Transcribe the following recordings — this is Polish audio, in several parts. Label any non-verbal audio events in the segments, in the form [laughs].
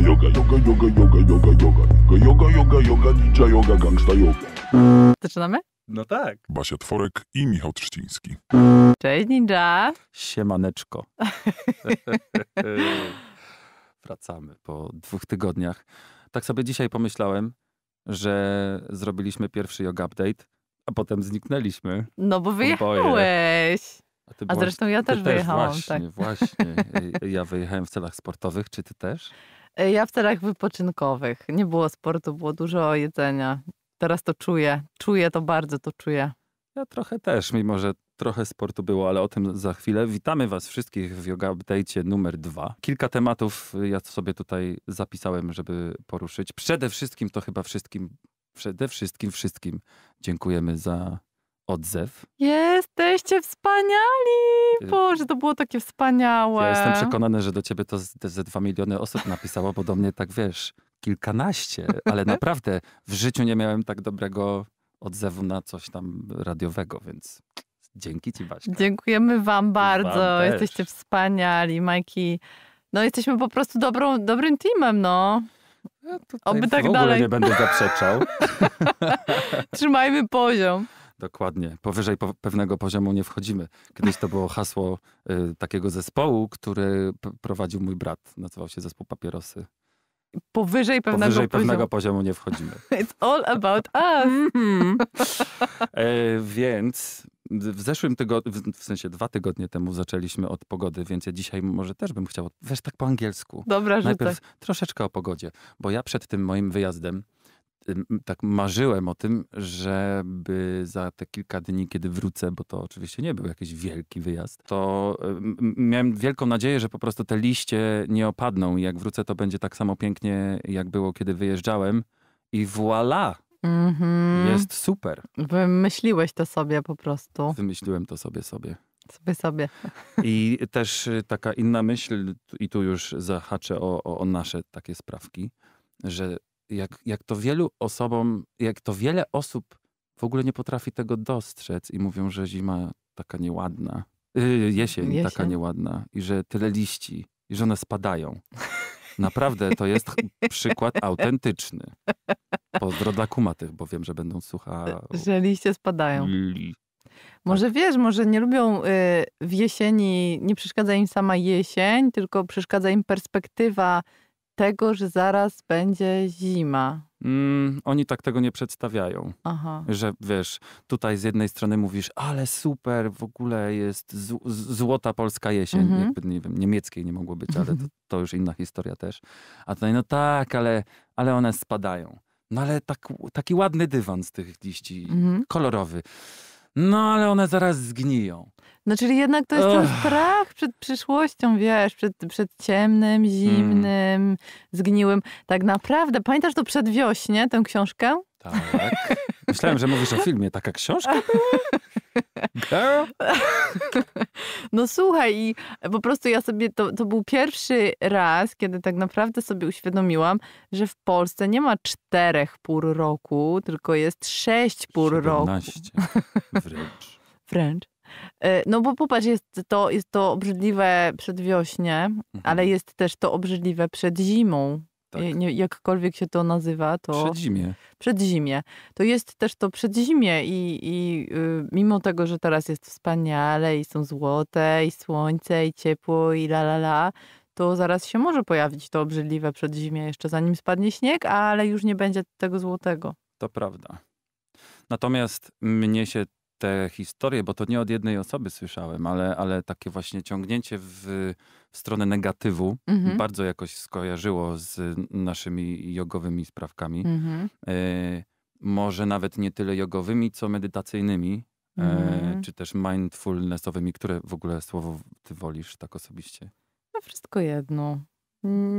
yoga, yoga, yoga, yoga, yoga, yoga, yoga, yoga, yoga, yoga, ninja yoga, gangsta yoga. Zaczynamy? No tak. Basia Tworek i Michał Trzciński. Cześć ninja. Siemaneczko. [laughs] Wracamy po dwóch tygodniach. Tak sobie dzisiaj pomyślałem, że zrobiliśmy pierwszy yoga update, a potem zniknęliśmy. No bo wyjechałeś. A, ty a byłaś, zresztą ja też wyjechałam. Też, właśnie, tak. właśnie. [laughs] Ja wyjechałem w celach sportowych, czy ty też? E, ja w celach wypoczynkowych. Nie było sportu, było dużo jedzenia. Teraz to czuję. Czuję to bardzo, to czuję. Ja trochę też, mimo że trochę sportu było, ale o tym za chwilę. Witamy Was wszystkich w Yoga Update numer dwa. Kilka tematów y, ja sobie tutaj zapisałem, żeby poruszyć. Przede wszystkim to chyba wszystkim, przede wszystkim wszystkim dziękujemy za odzew. Jesteście wspaniali! Y, Boże, to było takie wspaniałe. Ja jestem przekonany, że do ciebie to ze dwa miliony osób napisało, bo do mnie tak wiesz, kilkanaście, ale [laughs] naprawdę w życiu nie miałem tak dobrego odzewu na coś tam radiowego, więc dzięki ci Baśka. Dziękujemy wam bardzo, wam jesteście wspaniali, Majki. No jesteśmy po prostu dobrą, dobrym teamem, no. Ja Oby tak dalej. w ogóle dalej. nie będę zaprzeczał. [laughs] Trzymajmy poziom. Dokładnie. Powyżej po pewnego poziomu nie wchodzimy. Kiedyś to było hasło y, takiego zespołu, który prowadził mój brat. Nazywał się zespół Papierosy. Powyżej pewnego, Powyżej poziomu. pewnego poziomu. nie wchodzimy. [laughs] It's all about us. Mm -hmm. [laughs] więc w zeszłym tygodniu, w sensie dwa tygodnie temu zaczęliśmy od pogody, więc ja dzisiaj może też bym chciał, wiesz, tak po angielsku. Dobra, że Najpierw troszeczkę o pogodzie, bo ja przed tym moim wyjazdem tak marzyłem o tym, żeby za te kilka dni, kiedy wrócę, bo to oczywiście nie był jakiś wielki wyjazd, to miałem wielką nadzieję, że po prostu te liście nie opadną i jak wrócę, to będzie tak samo pięknie, jak było, kiedy wyjeżdżałem. I voilà! Mhm. Jest super. Wymyśliłeś to sobie po prostu. Wymyśliłem to sobie sobie. Sobie sobie. I też y, taka inna myśl, i tu już zahaczę o, o, o nasze takie sprawki, że jak, jak to wielu osobom, jak to wiele osób w ogóle nie potrafi tego dostrzec i mówią, że zima taka nieładna, yy, jesień, jesień taka nieładna i że tyle liści i że one spadają. Naprawdę to jest przykład autentyczny. Pozdro dla kumatych, bo wiem, że będą słuchać. Że liście spadają. Li. Tak. Może tak. wiesz, może nie lubią y, w jesieni, nie przeszkadza im sama jesień, tylko przeszkadza im perspektywa tego, że zaraz będzie zima. Mm, oni tak tego nie przedstawiają. Aha. Że wiesz, tutaj z jednej strony mówisz, ale super, w ogóle jest złota polska jesień. Mhm. Jakby, nie wiem, niemieckiej nie mogło być, ale to, mhm. to, już inna historia też. A tutaj, no tak, ale, ale one spadają. No ale tak, taki ładny dywan z tych liści, mhm. kolorowy. No ale one zaraz zgniją. No czyli jednak to jest ten strach przed przyszłością, wiesz, przed, przed ciemnym, zimnym, mm. zgniłym. Tak naprawdę, pamiętasz to przedwiośnie, tę książkę? Tak. Myślałem, że mówisz o filmie. Taka książka [laughs] Girl. No słuchaj, i po prostu ja sobie, to, to był pierwszy raz, kiedy tak naprawdę sobie uświadomiłam, że w Polsce nie ma czterech pór roku, tylko jest sześć pór 17. roku. Wręcz. [laughs] Wręcz. E, no bo popatrz, jest to, jest to obrzydliwe przedwiośnie, mhm. ale jest też to obrzydliwe przed zimą tak. nie, jakkolwiek się to nazywa, to... Przedzimie. Przedzimie. To jest też to przedzimie i, i y, mimo tego, że teraz jest wspaniale i są złote i słońce i ciepło i la la la, to zaraz się może pojawić to obrzydliwe przedzimie jeszcze zanim spadnie śnieg, ale już nie będzie tego złotego. To prawda. Natomiast mnie się te historie, bo to nie od jednej osoby słyszałem, ale, ale takie właśnie ciągnięcie w stronę negatywu mhm. bardzo jakoś skojarzyło z naszymi jogowymi sprawkami. Mhm. E, może nawet nie tyle jogowymi, co medytacyjnymi, e, mhm. czy też mindfulnessowymi. Które w ogóle słowo ty wolisz tak osobiście? No wszystko jedno.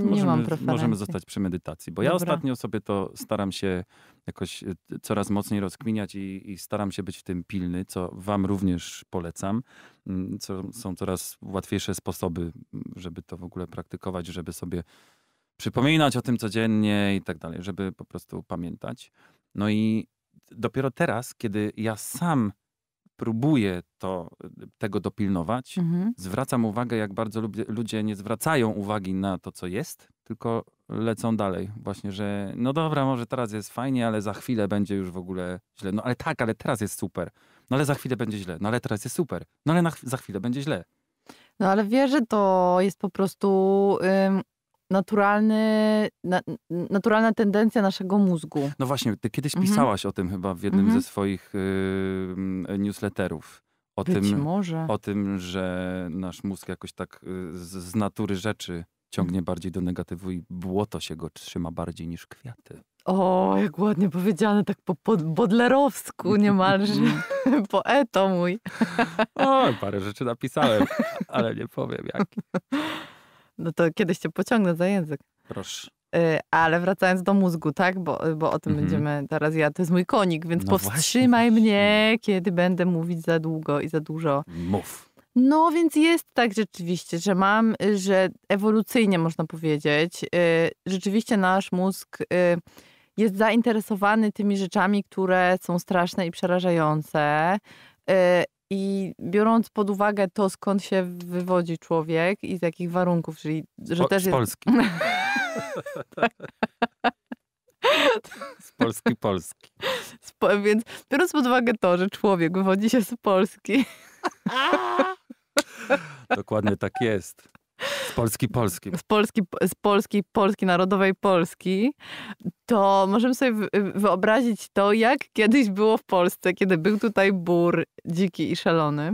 Nie możemy, mam preferencji. Możemy zostać przy medytacji, bo Dobra. ja ostatnio sobie to staram się jakoś e, coraz mocniej rozkminiać i, i, staram się być w tym pilny, co wam również polecam. Mm, co, są coraz łatwiejsze sposoby, mm, żeby to w ogóle praktykować, żeby sobie przypominać o tym codziennie i tak dalej, żeby po prostu pamiętać. No i dopiero teraz, kiedy ja sam próbuję to, tego dopilnować. Mhm. Zwracam uwagę, jak bardzo ludzie nie zwracają uwagi na to, co jest, tylko lecą dalej. Właśnie, że no dobra, może teraz jest fajnie, ale za chwilę będzie już w ogóle źle. No ale tak, ale teraz jest super. No ale za chwilę będzie źle. No ale teraz jest super. No ale na, za chwilę będzie źle. No ale wiesz, że to jest po prostu naturalny, na, naturalna tendencja naszego mózgu. No właśnie, ty kiedyś mhm. pisałaś o tym chyba w jednym mhm. ze swoich y, newsletterów. O Być tym, może. o tym, że nasz mózg jakoś tak y, z, z natury rzeczy ciągnie bardziej do negatywu i błoto się go trzyma bardziej niż kwiaty. O, jak ładnie powiedziane, tak po, po bodlerowsku niemalże. [laughs] [laughs] Poeto mój. o, parę rzeczy napisałem, ale nie powiem jak. [laughs] No to kiedyś cię pociągnę za język. Proszę. Y, ale wracając do mózgu, tak? Bo, y, bo o tym mhm. będziemy teraz. Ja to jest mój konik, więc no powstrzymaj właśnie. mnie, kiedy będę mówić za długo i za dużo. Mów. No więc jest tak rzeczywiście, że mam, y, że ewolucyjnie można powiedzieć, rzeczywiście nasz mózg jest zainteresowany tymi rzeczami, które są straszne i przerażające i biorąc pod uwagę to, skąd się wywodzi człowiek i z jakich warunków, czyli że po, też jest... Z Polski. [laughs] Z Polski Polski. więc biorąc pod uwagę to, że człowiek wywodzi się z Polski. [laughs] Dokładnie tak jest. Z Polski Polski. Z Polski, z Polski, Polski Narodowej Polski, to możemy sobie wyobrazić to, jak kiedyś było w Polsce, kiedy był tutaj bór dziki i szalony.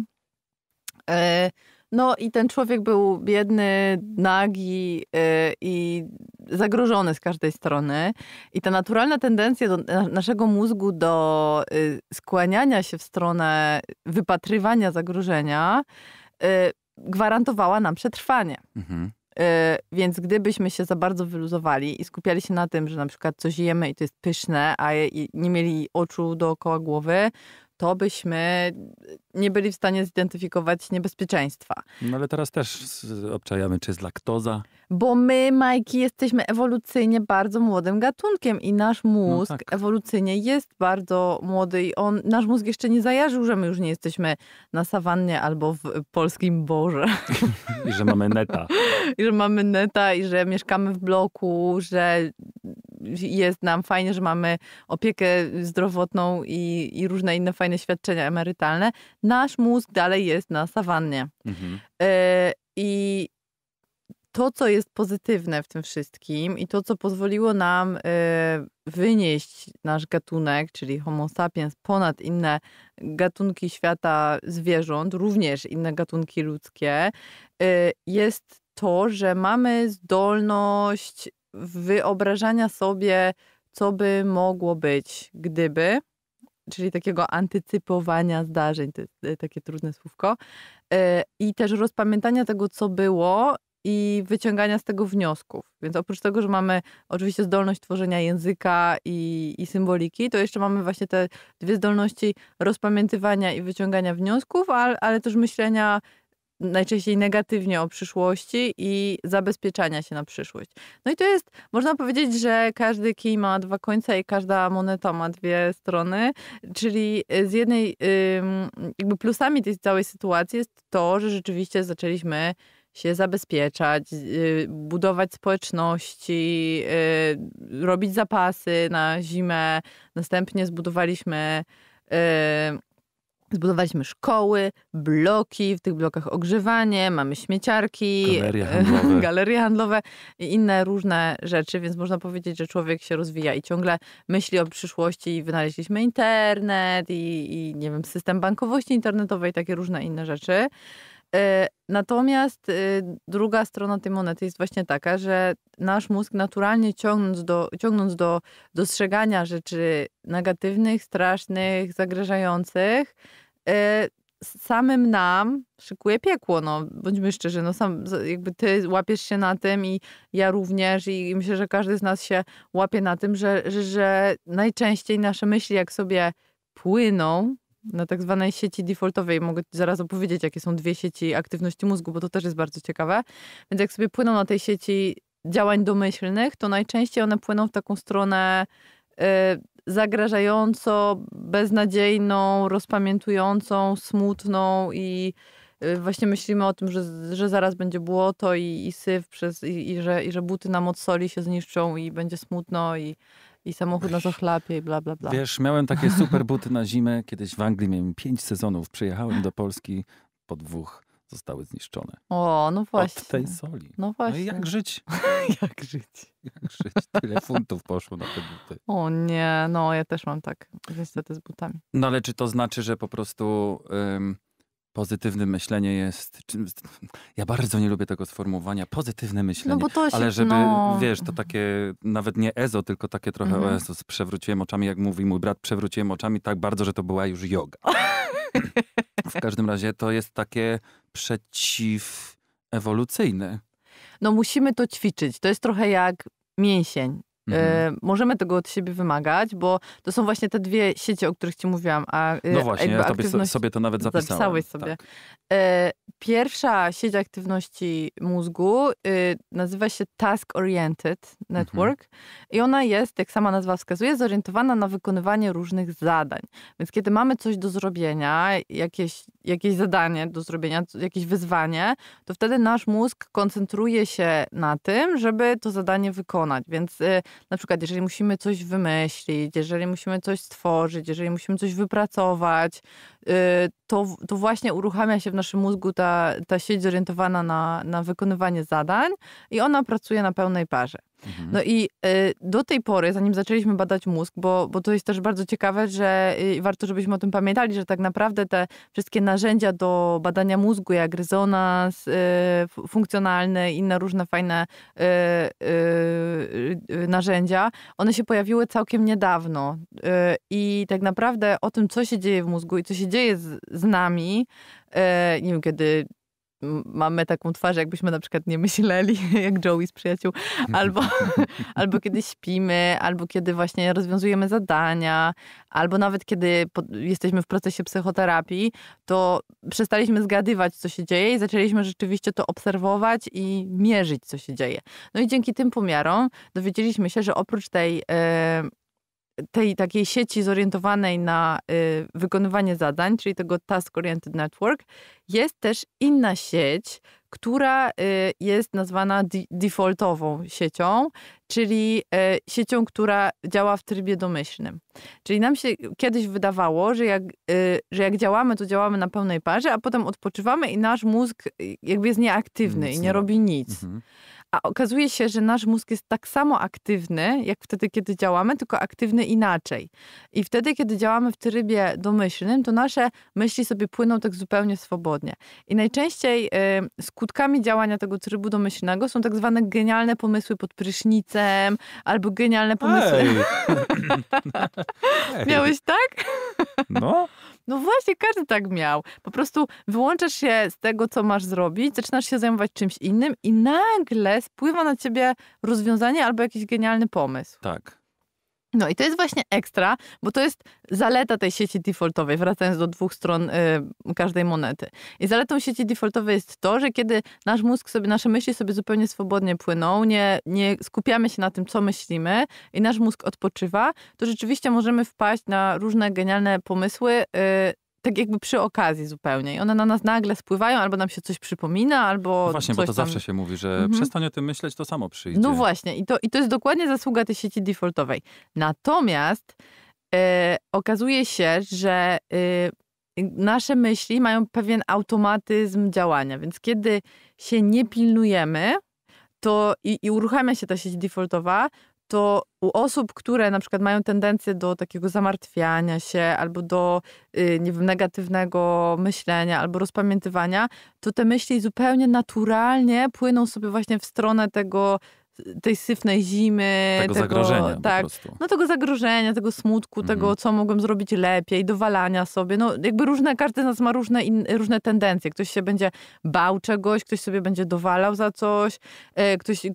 E, no i ten człowiek był biedny, nagi e, i zagrożony z każdej strony. I ta naturalna tendencja naszego mózgu do e, skłaniania się w stronę wypatrywania zagrożenia gwarantowała nam przetrwanie. Mhm. Y, więc gdybyśmy się za bardzo wyluzowali i skupiali się na tym, że na przykład coś jemy i to jest pyszne, a nie mieli oczu dookoła głowy, to byśmy nie byli w stanie zidentyfikować niebezpieczeństwa. No ale teraz też obczajamy, czy jest laktoza. Bo my, Majki, jesteśmy ewolucyjnie bardzo młodym gatunkiem i nasz no mózg no tak. ewolucyjnie jest bardzo młody i on, nasz mózg jeszcze nie zajarzył, że my już nie jesteśmy na sawannie albo w polskim borze. [laughs] I że mamy neta. [laughs] I że mamy neta i że mieszkamy w bloku, że jest nam fajnie, że mamy opiekę zdrowotną i, i różne inne fajne świadczenia emerytalne, nasz mózg dalej jest na sawannie. Mhm. E, I to, co jest pozytywne w tym wszystkim i to, co pozwoliło nam e, wynieść nasz gatunek, czyli Homo sapiens, ponad inne gatunki świata zwierząt, również inne gatunki ludzkie, e, jest to, że mamy zdolność wyobrażania sobie, co by mogło być, gdyby, czyli takiego antycypowania zdarzeń, to jest takie trudne słówko, e, i też rozpamiętania tego, co było i wyciągania z tego wniosków. Więc oprócz tego, że mamy oczywiście zdolność tworzenia języka i, i symboliki, to jeszcze mamy właśnie te dwie zdolności rozpamiętywania i wyciągania wniosków, ale, ale też myślenia najczęściej negatywnie o przyszłości i zabezpieczania się na przyszłość. No i to jest, można powiedzieć, że każdy kij ma dwa końce i każda moneta ma dwie strony, czyli y, z jednej, jakby plusami tej całej sytuacji jest to, że rzeczywiście zaczęliśmy się zabezpieczać, y, budować społeczności, y, robić zapasy na zimę. Następnie zbudowaliśmy Zbudowaliśmy szkoły, bloki, w tych blokach ogrzewanie, mamy śmieciarki, galerie e, handlowe. [laughs] galerie handlowe i inne różne rzeczy, więc można powiedzieć, że człowiek się rozwija i ciągle myśli o przyszłości i wynaleźliśmy internet i, i nie wiem, system bankowości internetowej, takie różne inne rzeczy. E, natomiast y, druga strona tej monety jest właśnie taka, że nasz mózg naturalnie ciągnąc do, ciągnąc do dostrzegania rzeczy negatywnych, strasznych, zagrażających, Y, samym nam szykuje piekło, no bądźmy szczerzy, no sam jakby ty łapiesz się na tym i ja również i myślę, że każdy z nas się łapie na tym, że, że, że najczęściej nasze myśli jak sobie płyną na tak zwanej sieci defaultowej, mogę zaraz opowiedzieć jakie są dwie sieci aktywności mózgu, bo to też jest bardzo ciekawe, więc jak sobie płyną na tej sieci działań domyślnych, to najczęściej one płyną w taką stronę y, zagrażająco, beznadziejną, rozpamiętującą, smutną i y, właśnie myślimy o tym, że, że zaraz będzie błoto i, i syf, przez, i, i, że, i że buty nam od soli się zniszczą i będzie smutno i, i samochód nas ochlapie i bla, bla, bla. Wiesz, miałem takie super buty na zimę. Kiedyś w Anglii miałem pięć sezonów. Przyjechałem do Polski po dwóch zostały zniszczone. O, no właśnie. Od tej soli. No właśnie. No i jak żyć? [laughs] jak żyć? jak żyć? Tyle funtów poszło na te buty. O nie, no ja też mam tak niestety z butami. No ale czy to znaczy, że po prostu... Ym, pozytywne myślenie jest. Ja bardzo nie lubię tego sformułowania pozytywne myślenie. No bo to się, ale żeby, no... wiesz, to takie nawet nie EZO, tylko takie trochę o mhm. przewróciłem oczami, jak mówi mój brat, przewróciłem oczami tak bardzo, że to była już yoga. [laughs] w każdym razie to jest takie przeciwewolucyjny. No musimy to ćwiczyć. To jest trochę jak mięsień. Mhm. E, możemy tego od siebie wymagać, bo to są właśnie te dwie sieci, o których ci mówiłam. A, e, no właśnie, ja tobie, sobie to nawet zapisałem. Zapisałeś sobie. Tak. E, pierwsza sieć aktywności mózgu nazywa się Task Oriented Network mhm. i ona jest, jak sama nazwa wskazuje, zorientowana na wykonywanie różnych zadań. Więc kiedy mamy coś do zrobienia, jakieś, jakieś zadanie do zrobienia, jakieś wyzwanie, to wtedy nasz mózg koncentruje się na tym, żeby to zadanie wykonać. Więc na przykład jeżeli musimy coś wymyślić, jeżeli musimy coś stworzyć, jeżeli musimy coś wypracować, y, to, to właśnie uruchamia się w naszym mózgu ta, ta sieć zorientowana na, na wykonywanie zadań i ona pracuje na pełnej parze. Mhm. No i y, do tej pory, zanim zaczęliśmy badać mózg, bo, bo to jest też bardzo ciekawe, że y, warto, żebyśmy o tym pamiętali, że tak naprawdę te wszystkie narzędzia do badania mózgu, jak rezonans y, funkcjonalny, inne różne fajne narzędzia, one się pojawiły całkiem niedawno. I tak naprawdę o tym, co się dzieje w mózgu i co się dzieje z, z nami, nie wiem, kiedy mamy taką twarz, jakbyśmy na przykład nie myśleli, [laughs] jak Joey z przyjaciół, [laughs] albo, albo kiedy śpimy, albo kiedy właśnie rozwiązujemy zadania, albo nawet kiedy jesteśmy w procesie psychoterapii, to przestaliśmy zgadywać, co się dzieje i zaczęliśmy rzeczywiście to obserwować i mierzyć, co się dzieje. No i dzięki tym pomiarom dowiedzieliśmy się, że oprócz tej e, tej takiej sieci zorientowanej na y, wykonywanie zadań, czyli tego Task Oriented Network, jest też inna sieć, która y, jest nazwana defaultową siecią, czyli y, siecią, która działa w trybie domyślnym. Czyli nam się kiedyś wydawało, że jak, y, że jak działamy, to działamy na pełnej parze, a potem odpoczywamy i nasz mózg y, jakby jest nieaktywny nic i nie, robi nic. Mhm. A okazuje się, że nasz mózg jest tak samo aktywny, jak wtedy, kiedy działamy, tylko aktywny inaczej. I wtedy, kiedy działamy w trybie domyślnym, to nasze myśli sobie płyną tak zupełnie swobodnie. I najczęściej y, skutkami działania tego trybu domyślnego są tak zwane genialne pomysły pod prysznicem, albo genialne pomysły. Ej. [laughs] Ej. Miałeś tak? No, no właśnie, każdy tak miał. Po prostu wyłączasz się z tego, co masz zrobić, zaczynasz się zajmować czymś innym i nagle spływa na ciebie rozwiązanie albo jakiś genialny pomysł. Tak. No i to jest właśnie ekstra, bo to jest zaleta tej sieci defaultowej, wracając do dwóch stron y, każdej monety. I zaletą sieci defaultowej jest to, że kiedy nasz mózg sobie, nasze myśli sobie zupełnie swobodnie płyną, nie, nie skupiamy się na tym, co myślimy i nasz mózg odpoczywa, to rzeczywiście możemy wpaść na różne genialne pomysły, y, tak jakby przy okazji zupełnie. I one na nas nagle spływają, albo nam się coś przypomina, albo. No właśnie, bo to tam... zawsze się mówi, że mhm. przestań o tym myśleć, to samo przyjdzie. No właśnie, i to, i to jest dokładnie zasługa tej sieci defaultowej. Natomiast e, okazuje się, że e, nasze myśli mają pewien automatyzm działania, więc kiedy się nie pilnujemy, to i, i uruchamia się ta sieć defaultowa, to u osób, które na przykład mają tendencję do takiego zamartwiania się albo do y, nie wiem, negatywnego myślenia albo rozpamiętywania, to te myśli zupełnie naturalnie płyną sobie właśnie w stronę tego tej syfnej zimy. Tego, tego zagrożenia tak, No tego zagrożenia, tego smutku, mm. tego co mogłem zrobić lepiej, dowalania sobie. No jakby różne, każdy z nas ma różne, in, różne tendencje. Ktoś się będzie bał czegoś, ktoś sobie będzie dowalał za coś, e, ktoś, e,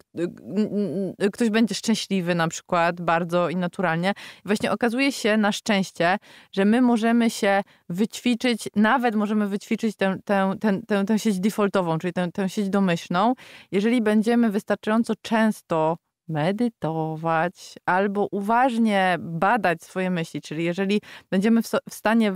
ktoś będzie szczęśliwy na przykład bardzo i naturalnie. Właśnie okazuje się na szczęście, że my możemy się wyćwiczyć, nawet możemy wyćwiczyć tę, tę, tę, tę, tę sieć defaultową, czyli tę, tę sieć domyślną, jeżeli będziemy wystarczająco często medytować albo uważnie badać swoje myśli. Czyli jeżeli będziemy w, so, w stanie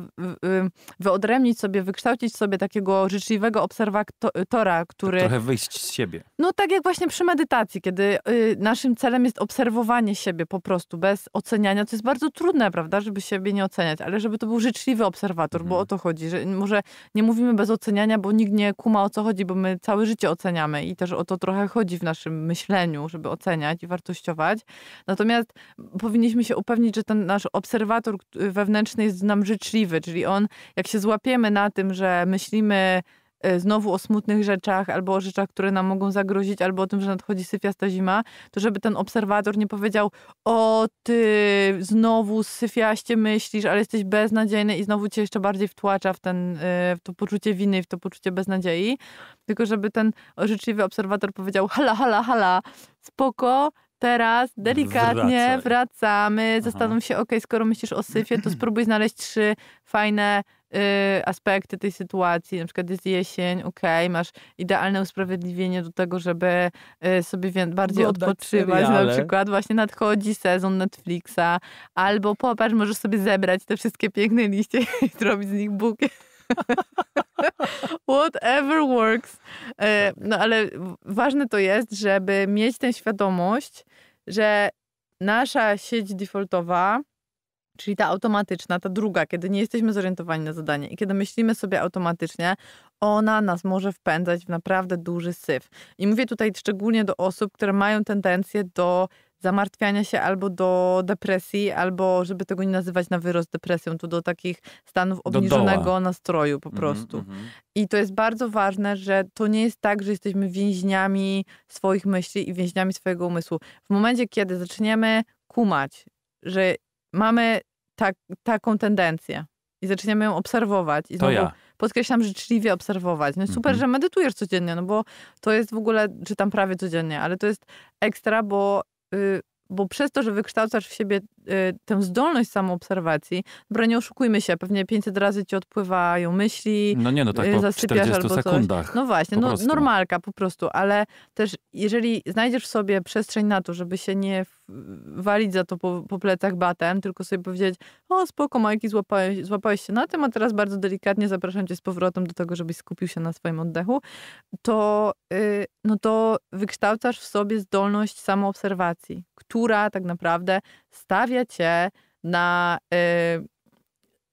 wyodrębnić sobie, wykształcić sobie takiego życzliwego obserwatora, y, który. To trochę wyjść z siebie. No tak jak właśnie przy medytacji, kiedy y, naszym celem jest obserwowanie siebie po prostu bez oceniania, co jest bardzo trudne, prawda, żeby siebie nie oceniać, ale żeby to był życzliwy obserwator, mhm. bo o to chodzi, że może nie mówimy bez oceniania, bo nikt nie kuma o co chodzi, bo my całe życie oceniamy i też o to trochę chodzi w naszym myśleniu, żeby oceniać i wartościować. Natomiast powinniśmy się upewnić, że ten nasz obserwator y, wewnętrzny jest nam życzliwy, czyli on, jak się złapiemy na tym, że myślimy Y, znowu o smutnych rzeczach, albo o rzeczach, które nam mogą zagrozić, albo o tym, że nadchodzi syfiasta zima, to żeby ten obserwator nie powiedział, o ty znowu syfiaście myślisz, ale jesteś beznadziejny i znowu cię jeszcze bardziej wtłacza w, ten, y, w to poczucie winy, w to poczucie beznadziei, tylko żeby ten życzliwy obserwator powiedział, hala, hala, hala, spoko, teraz delikatnie Wracaj. wracamy, zastanów się, ok, skoro myślisz o syfie, to spróbuj znaleźć trzy fajne Y, aspekty tej sytuacji, na przykład jest jesień, okej, okay, masz idealne usprawiedliwienie do tego, żeby y, sobie bardziej Oddać odpoczywać, seriale. na przykład właśnie nadchodzi sezon Netflixa, albo popatrz, możesz sobie zebrać te wszystkie piękne liście [laughs] i zrobić z nich bukiet. [laughs] Whatever works. Y, no ale ważne to jest, żeby mieć tę świadomość, że nasza sieć defaultowa Czyli ta automatyczna, ta druga, kiedy nie jesteśmy zorientowani na zadanie i kiedy myślimy sobie automatycznie, ona nas może wpędzać w naprawdę duży syf. I mówię tutaj szczególnie do osób, które mają tendencję do zamartwiania się albo do depresji, albo żeby tego nie nazywać na wyrost depresją, to do takich stanów obniżonego nastroju po mhm, prostu. Mm -hmm. I to jest bardzo ważne, że to nie jest tak, że jesteśmy więźniami swoich myśli i więźniami swojego umysłu. W momencie, kiedy zaczniemy kumać, że mamy tak, taką tendencję i zaczynamy ją obserwować. I znowu to ja. podkreślam życzliwie obserwować. No super, mm -hmm. że medytujesz codziennie, no bo to jest w ogóle, czy tam prawie codziennie, ale to jest ekstra, bo, yy, bo przez to, że wykształcasz w siebie Y, tę zdolność samoobserwacji, dobra, nie oszukujmy się, pewnie 500 razy ci odpływają myśli, no nie, no tak y, po 40 albo coś. No właśnie, no, normalka po prostu, ale też jeżeli znajdziesz sobie przestrzeń na to, żeby się nie walić za to po, po plecach batem, tylko sobie powiedzieć, o spoko Majki, złapałeś, złapałeś się na tym, a teraz bardzo delikatnie zapraszam cię z powrotem do tego, żebyś skupił się na swoim oddechu, to, yy, no to wykształcasz w sobie zdolność samoobserwacji, która tak naprawdę stawia cię na, y,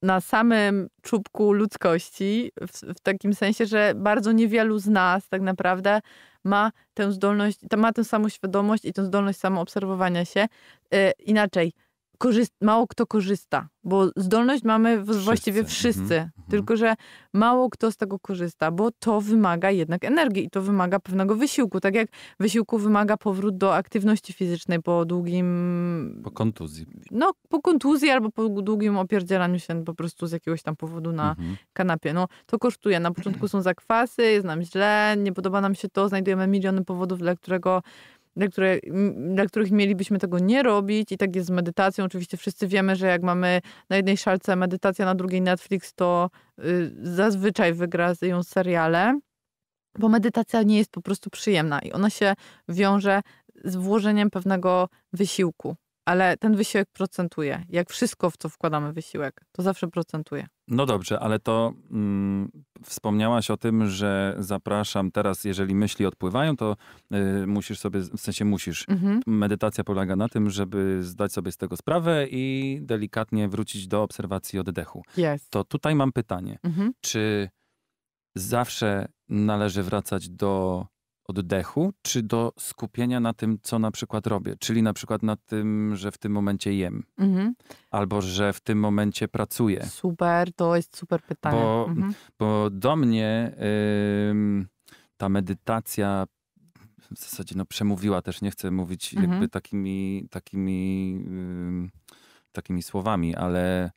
na samym czubku ludzkości, w, w takim sensie, że bardzo niewielu z nas tak naprawdę ma tę zdolność, ma tę samą świadomość i tę zdolność samoobserwowania się. Y, inaczej, mało kto korzysta, bo zdolność mamy wszyscy. właściwie mhm. wszyscy, mhm. tylko że mało kto z tego korzysta, bo to wymaga jednak energii i to wymaga pewnego wysiłku. Tak jak wysiłku wymaga powrót do aktywności fizycznej po długim. Po kontuzji. No, po kontuzji albo po długim opierdzielaniu się po prostu z jakiegoś tam powodu na mhm. kanapie. No, to kosztuje. Na początku [clears throat] są zakwasy, jest nam źle, nie podoba nam się to, znajdujemy miliony powodów, dla którego na, które, na których mielibyśmy tego nie robić i tak jest z medytacją. Oczywiście wszyscy wiemy, że jak mamy na jednej szalce medytacja, na drugiej Netflix, to y, zazwyczaj wygra ją seriale, bo medytacja nie jest po prostu przyjemna i ona się wiąże z włożeniem pewnego wysiłku ale ten wysiłek procentuje. Jak wszystko, w co wkładamy wysiłek, to zawsze procentuje. No dobrze, ale to mm, wspomniałaś o tym, że zapraszam teraz, jeżeli myśli odpływają, to y, musisz sobie, w sensie musisz. Mhm. Medytacja polega na tym, żeby zdać sobie z tego sprawę i delikatnie wrócić do obserwacji oddechu. Yes. To tutaj mam pytanie. Mhm. Czy zawsze należy wracać do oddechu, czy do skupienia na tym, co na przykład robię. Czyli na przykład na tym, że w tym momencie jem, mhm. albo że w tym momencie pracuję. Super, to jest super pytanie. Bo, mhm. bo do mnie yy, ta medytacja w zasadzie no, przemówiła też, nie chcę mówić mhm. jakby takimi, takimi, yy, takimi słowami, ale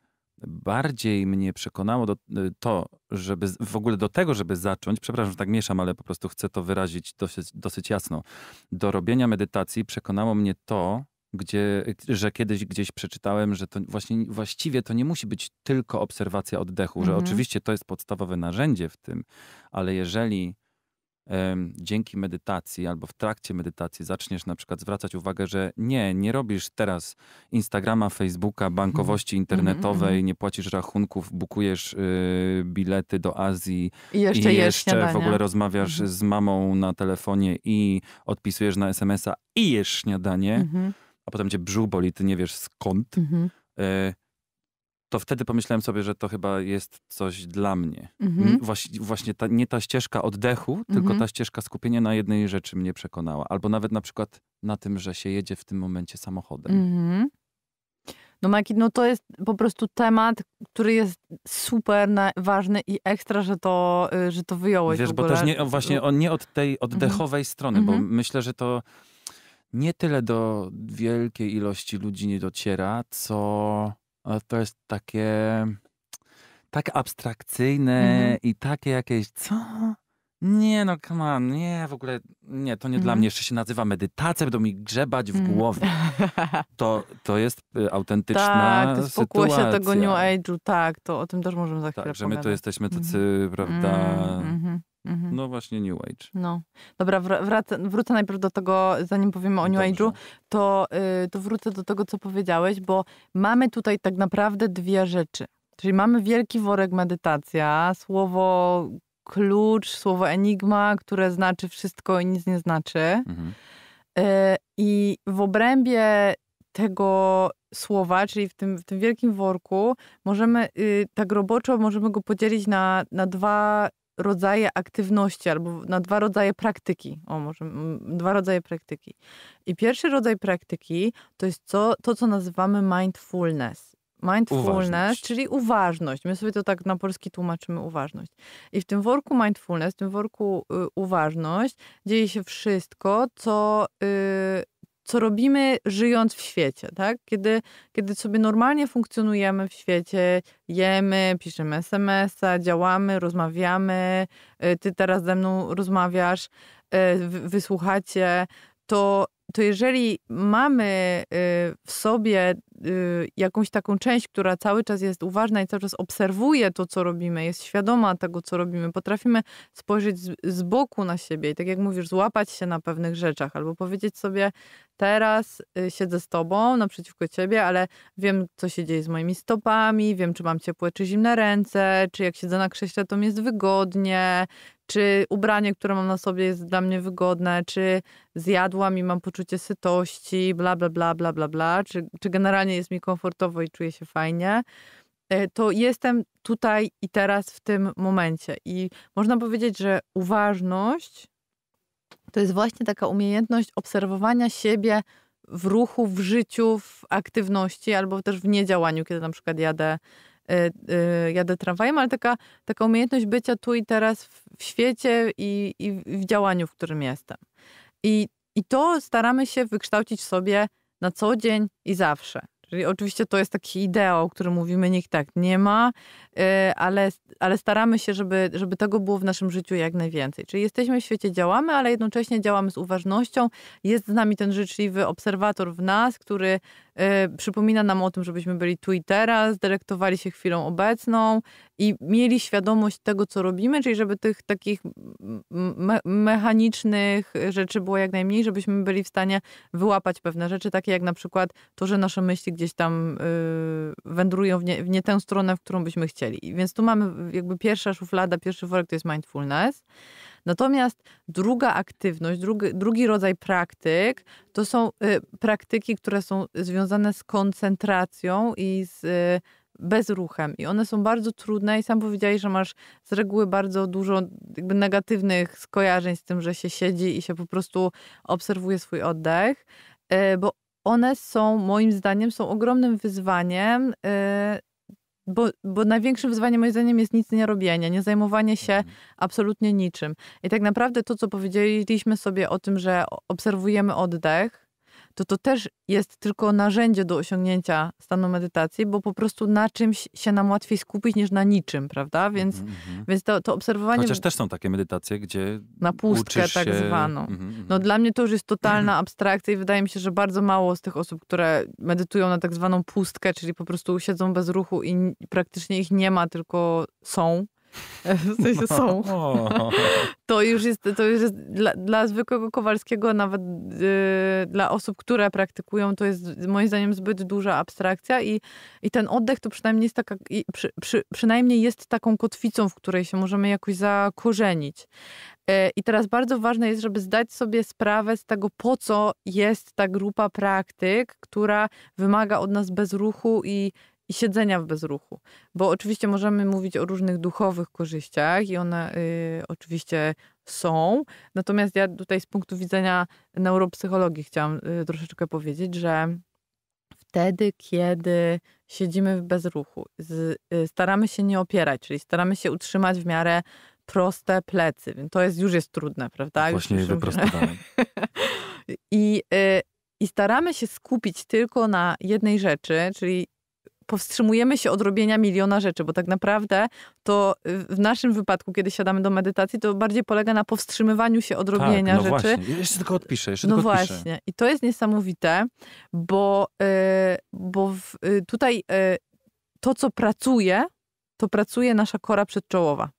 bardziej mnie przekonało do, y, to, żeby w ogóle do tego, żeby zacząć, przepraszam, że tak mieszam, ale po prostu chcę to wyrazić dosyć, dosyć jasno, do robienia medytacji przekonało mnie to, gdzie, że kiedyś gdzieś przeczytałem, że to właśnie właściwie to nie musi być tylko obserwacja oddechu, mhm. że oczywiście to jest podstawowe narzędzie w tym, ale jeżeli dzięki medytacji albo w trakcie medytacji zaczniesz na przykład zwracać uwagę, że nie, nie robisz teraz Instagrama, Facebooka, bankowości mhm. Mhm, internetowej, mhm. nie płacisz rachunków, bukujesz y, bilety do Azji i jeszcze, i jeszcze w ogóle rozmawiasz z mamą na telefonie i odpisujesz na SMS-a i jesz śniadanie, a potem cię brzuch boli, ty nie wiesz skąd. Y, to wtedy pomyślałem sobie, że to chyba jest coś dla mnie. Mhm. Właś, właśnie ta, nie ta ścieżka oddechu, mhm. tylko ta ścieżka skupienia na jednej rzeczy mnie przekonała. Albo nawet na przykład na tym, że się jedzie w tym momencie samochodem. Mhm. No Maki, no to jest po prostu temat, który jest super ważny i ekstra, że to, y, że to wyjąłeś Wiesz, bo też nie, właśnie nie od tej mhm. oddechowej strony, bo mhm. myślę, że to nie tyle do wielkiej ilości ludzi nie dociera, co to jest takie tak abstrakcyjne mhm. i takie jakieś, co? Nie, no come on, nie, w ogóle, nie, to nie mhm. dla mnie. Jeszcze się nazywa medytacja, będą mi grzebać w mhm. głowie. [laughs] To, to jest y, autentyczna tak, to jest sytuacja. tego New Age'u, tak, to o tym też możemy za chwilę tak, że my tu jesteśmy tacy, mhm. prawda, mhm, mhm. Mhm. No właśnie New Age. No. Dobra, wrac- wrócę najpierw do tego, zanim powiemy o New Dobrze. Age'u, to, yy, to wrócę do tego, co powiedziałeś, bo mamy tutaj tak naprawdę dwie rzeczy. Czyli mamy wielki worek medytacja, słowo klucz, słowo enigma, które znaczy wszystko i nic nie znaczy. Mhm. Yy, I w obrębie tego słowa, czyli w tym, w tym wielkim worku, możemy yy, tak roboczo możemy go podzielić na, na dwa rodzaje aktywności albo na dwa rodzaje praktyki. O, może dwa rodzaje praktyki. I pierwszy rodzaj praktyki to jest co, to, co nazywamy mindfulness. Mindfulness, uważność. czyli uważność. My sobie to tak na polski tłumaczymy uważność. I w tym worku mindfulness, w tym worku y, uważność dzieje się wszystko, co y, co robimy żyjąc w świecie, tak? Kiedy, kiedy sobie normalnie funkcjonujemy w świecie, jemy, piszemy SMS-a, działamy, rozmawiamy, y, ty teraz ze mną rozmawiasz, y, wysłuchacie, to, to jeżeli mamy y, w sobie Y, jakąś taką część, która cały czas jest uważna i cały czas obserwuje to, co robimy, jest świadoma tego, co robimy, potrafimy spojrzeć z, z boku na siebie i tak jak mówisz, złapać się na pewnych rzeczach albo powiedzieć sobie, teraz y, siedzę z tobą naprzeciwko ciebie, ale wiem, co się dzieje z moimi stopami, wiem, czy mam ciepłe czy zimne ręce, czy jak siedzę na krześle, to mi jest wygodnie, czy ubranie, które mam na sobie jest dla mnie wygodne, czy zjadłam i mam poczucie sytości, bla, bla, bla, bla, bla, bla, czy, czy generalnie jest mi komfortowo i czuję się fajnie, e, to jestem tutaj i teraz w tym momencie. I można powiedzieć, że uważność to jest właśnie taka umiejętność obserwowania siebie w ruchu, w życiu, w aktywności albo też w niedziałaniu, kiedy na przykład jadę Y, y, jadę tramwajem, ale taka, taka umiejętność bycia tu i teraz w świecie i, i w działaniu, w którym jestem. I, I to staramy się wykształcić sobie na co dzień i zawsze. Czyli oczywiście to jest taki ideał, o którym mówimy, nikt tak nie ma, y, ale, ale staramy się, żeby, żeby tego było w naszym życiu jak najwięcej. Czyli jesteśmy w świecie, działamy, ale jednocześnie działamy z uważnością. Jest z nami ten życzliwy obserwator w nas, który Y, przypomina nam o tym, żebyśmy byli tu i teraz, dyrektowali się chwilą obecną i mieli świadomość tego, co robimy, czyli żeby tych takich me mechanicznych rzeczy było jak najmniej, żebyśmy byli w stanie wyłapać pewne rzeczy, takie jak na przykład to, że nasze myśli gdzieś tam yy, wędrują w nie, w nie tę stronę, w którą byśmy chcieli. Więc tu mamy jakby pierwsza szuflada, pierwszy worek to jest mindfulness. Natomiast druga aktywność, drugi, drugi rodzaj praktyk to są y, praktyki, które są związane z koncentracją i z. Y, bezruchem i one są bardzo trudne i sam powiedziałeś, że masz z reguły bardzo dużo jakby negatywnych skojarzeń z tym, że się siedzi i się po prostu obserwuje swój oddech, y, bo one są moim zdaniem są ogromnym wyzwaniem y, bo, bo największym wyzwaniem moim zdaniem jest nic nie robienia, nie zajmowanie się mhm. absolutnie niczym. I tak naprawdę to, co powiedzieliśmy sobie o tym, że obserwujemy oddech, to to też jest tylko narzędzie do osiągnięcia stanu medytacji, bo po prostu na czymś się nam łatwiej skupić niż na niczym, prawda? Mhm, więc, mm-hmm. więc to, to obserwowanie... Chociaż też są takie medytacje, gdzie Na pustkę tak się... zwaną. Mm-hmm. No dla mnie to już jest totalna abstrakcja i wydaje mi się, że bardzo mało z tych osób, które medytują na tak zwaną pustkę, czyli po prostu siedzą bez ruchu i praktycznie ich nie ma, tylko są, w sensie są. [laughs] To już jest, to już jest dla, dla zwykłego Kowalskiego, nawet yy, dla osób, które praktykują, to jest moim zdaniem zbyt duża abstrakcja i, i ten oddech to przynajmniej jest taka, przy, przy, przynajmniej jest taką kotwicą, w której się możemy jakoś zakorzenić. E, I teraz bardzo ważne jest, żeby zdać sobie sprawę z tego, po co jest ta grupa praktyk, która wymaga od nas bezruchu i i siedzenia w bezruchu. Bo oczywiście możemy mówić o różnych duchowych korzyściach i one y, oczywiście są. Natomiast ja tutaj z punktu widzenia neuropsychologii chciałam y, troszeczkę powiedzieć, że wtedy, kiedy siedzimy w bezruchu, z, y, staramy się nie opierać, czyli staramy się utrzymać w miarę proste plecy. To jest, już jest trudne, prawda? Tak, właśnie już wyprostowane. [laughs] I, y, I staramy się skupić tylko na jednej rzeczy, czyli powstrzymujemy się od robienia miliona rzeczy, bo tak naprawdę to y, w naszym wypadku, kiedy siadamy do medytacji, to bardziej polega na powstrzymywaniu się od tak, robienia tak, no rzeczy. Właśnie. Jeszcze tylko odpiszę, jeszcze no tylko odpiszę. No właśnie. I to jest niesamowite, bo, y, bo w, y, tutaj to, co pracuje, to pracuje nasza kora przedczołowa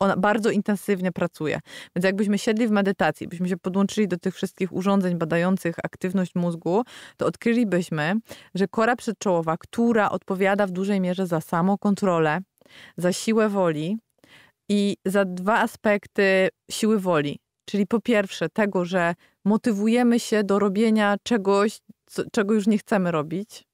ona bardzo intensywnie pracuje. Więc jakbyśmy siedli w medytacji, byśmy się podłączyli do tych wszystkich urządzeń badających aktywność mózgu, to odkrylibyśmy, że kora przedczołowa, która odpowiada w dużej mierze za samokontrolę, za siłę woli i za dwa aspekty siły woli. Czyli po pierwsze tego, że motywujemy się do robienia czegoś, co, czego już nie chcemy robić,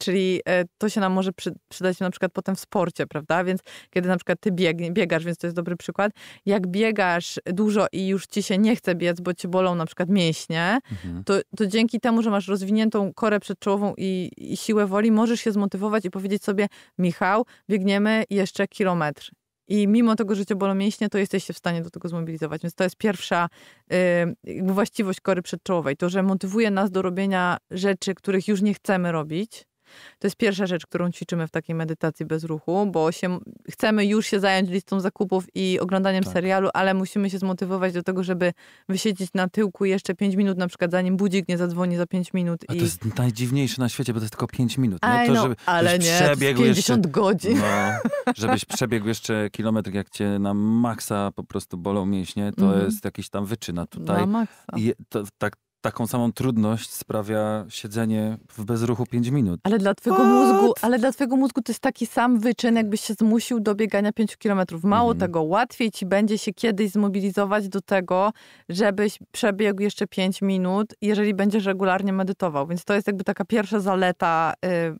Czyli e, to się nam może przydać na przykład potem w sporcie, prawda? Więc kiedy na przykład ty biegasz, więc to jest dobry przykład, jak biegasz dużo i już ci się nie chce biec, bo ci bolą na przykład mięśnie, mhm. to, to dzięki temu, że masz rozwiniętą korę przedczołową i, i siłę woli, możesz się zmotywować i powiedzieć sobie, Michał, biegniemy jeszcze kilometr i mimo tego, że cię bolą mięśnie, to jesteś się w stanie do tego zmobilizować. Więc to jest pierwsza y, właściwość kory przedczołowej. To, że motywuje nas do robienia rzeczy, których już nie chcemy robić, to jest pierwsza rzecz, którą ćwiczymy w takiej medytacji bez ruchu, bo się, chcemy już się zająć listą zakupów i oglądaniem tak. serialu, ale musimy się zmotywować do tego, żeby wysiedzieć na tyłku jeszcze 5 minut, na przykład zanim budzik nie zadzwoni za 5 minut. A i... to jest najdziwniejsze na świecie, bo to jest tylko 5 minut. Nie? To, no, żeby, ale nie, 50 jeszcze, godzin. No, żebyś przebiegł jeszcze kilometr, jak cię na maksa po prostu bolą mięśnie, to mhm. jest jakiś tam wyczyna tutaj. Na maksa. I to, tak taką samą trudność sprawia siedzenie w bezruchu 5 minut. Ale dla twojego, mózgu, ale dla twojego mózgu to jest taki sam wyczyn, jakbyś się zmusił do biegania 5 kilometrów. Mało mhm. tego, łatwiej ci będzie się kiedyś zmobilizować do tego, żebyś przebiegł jeszcze 5 minut, jeżeli będziesz regularnie medytował. Więc to jest jakby taka pierwsza zaleta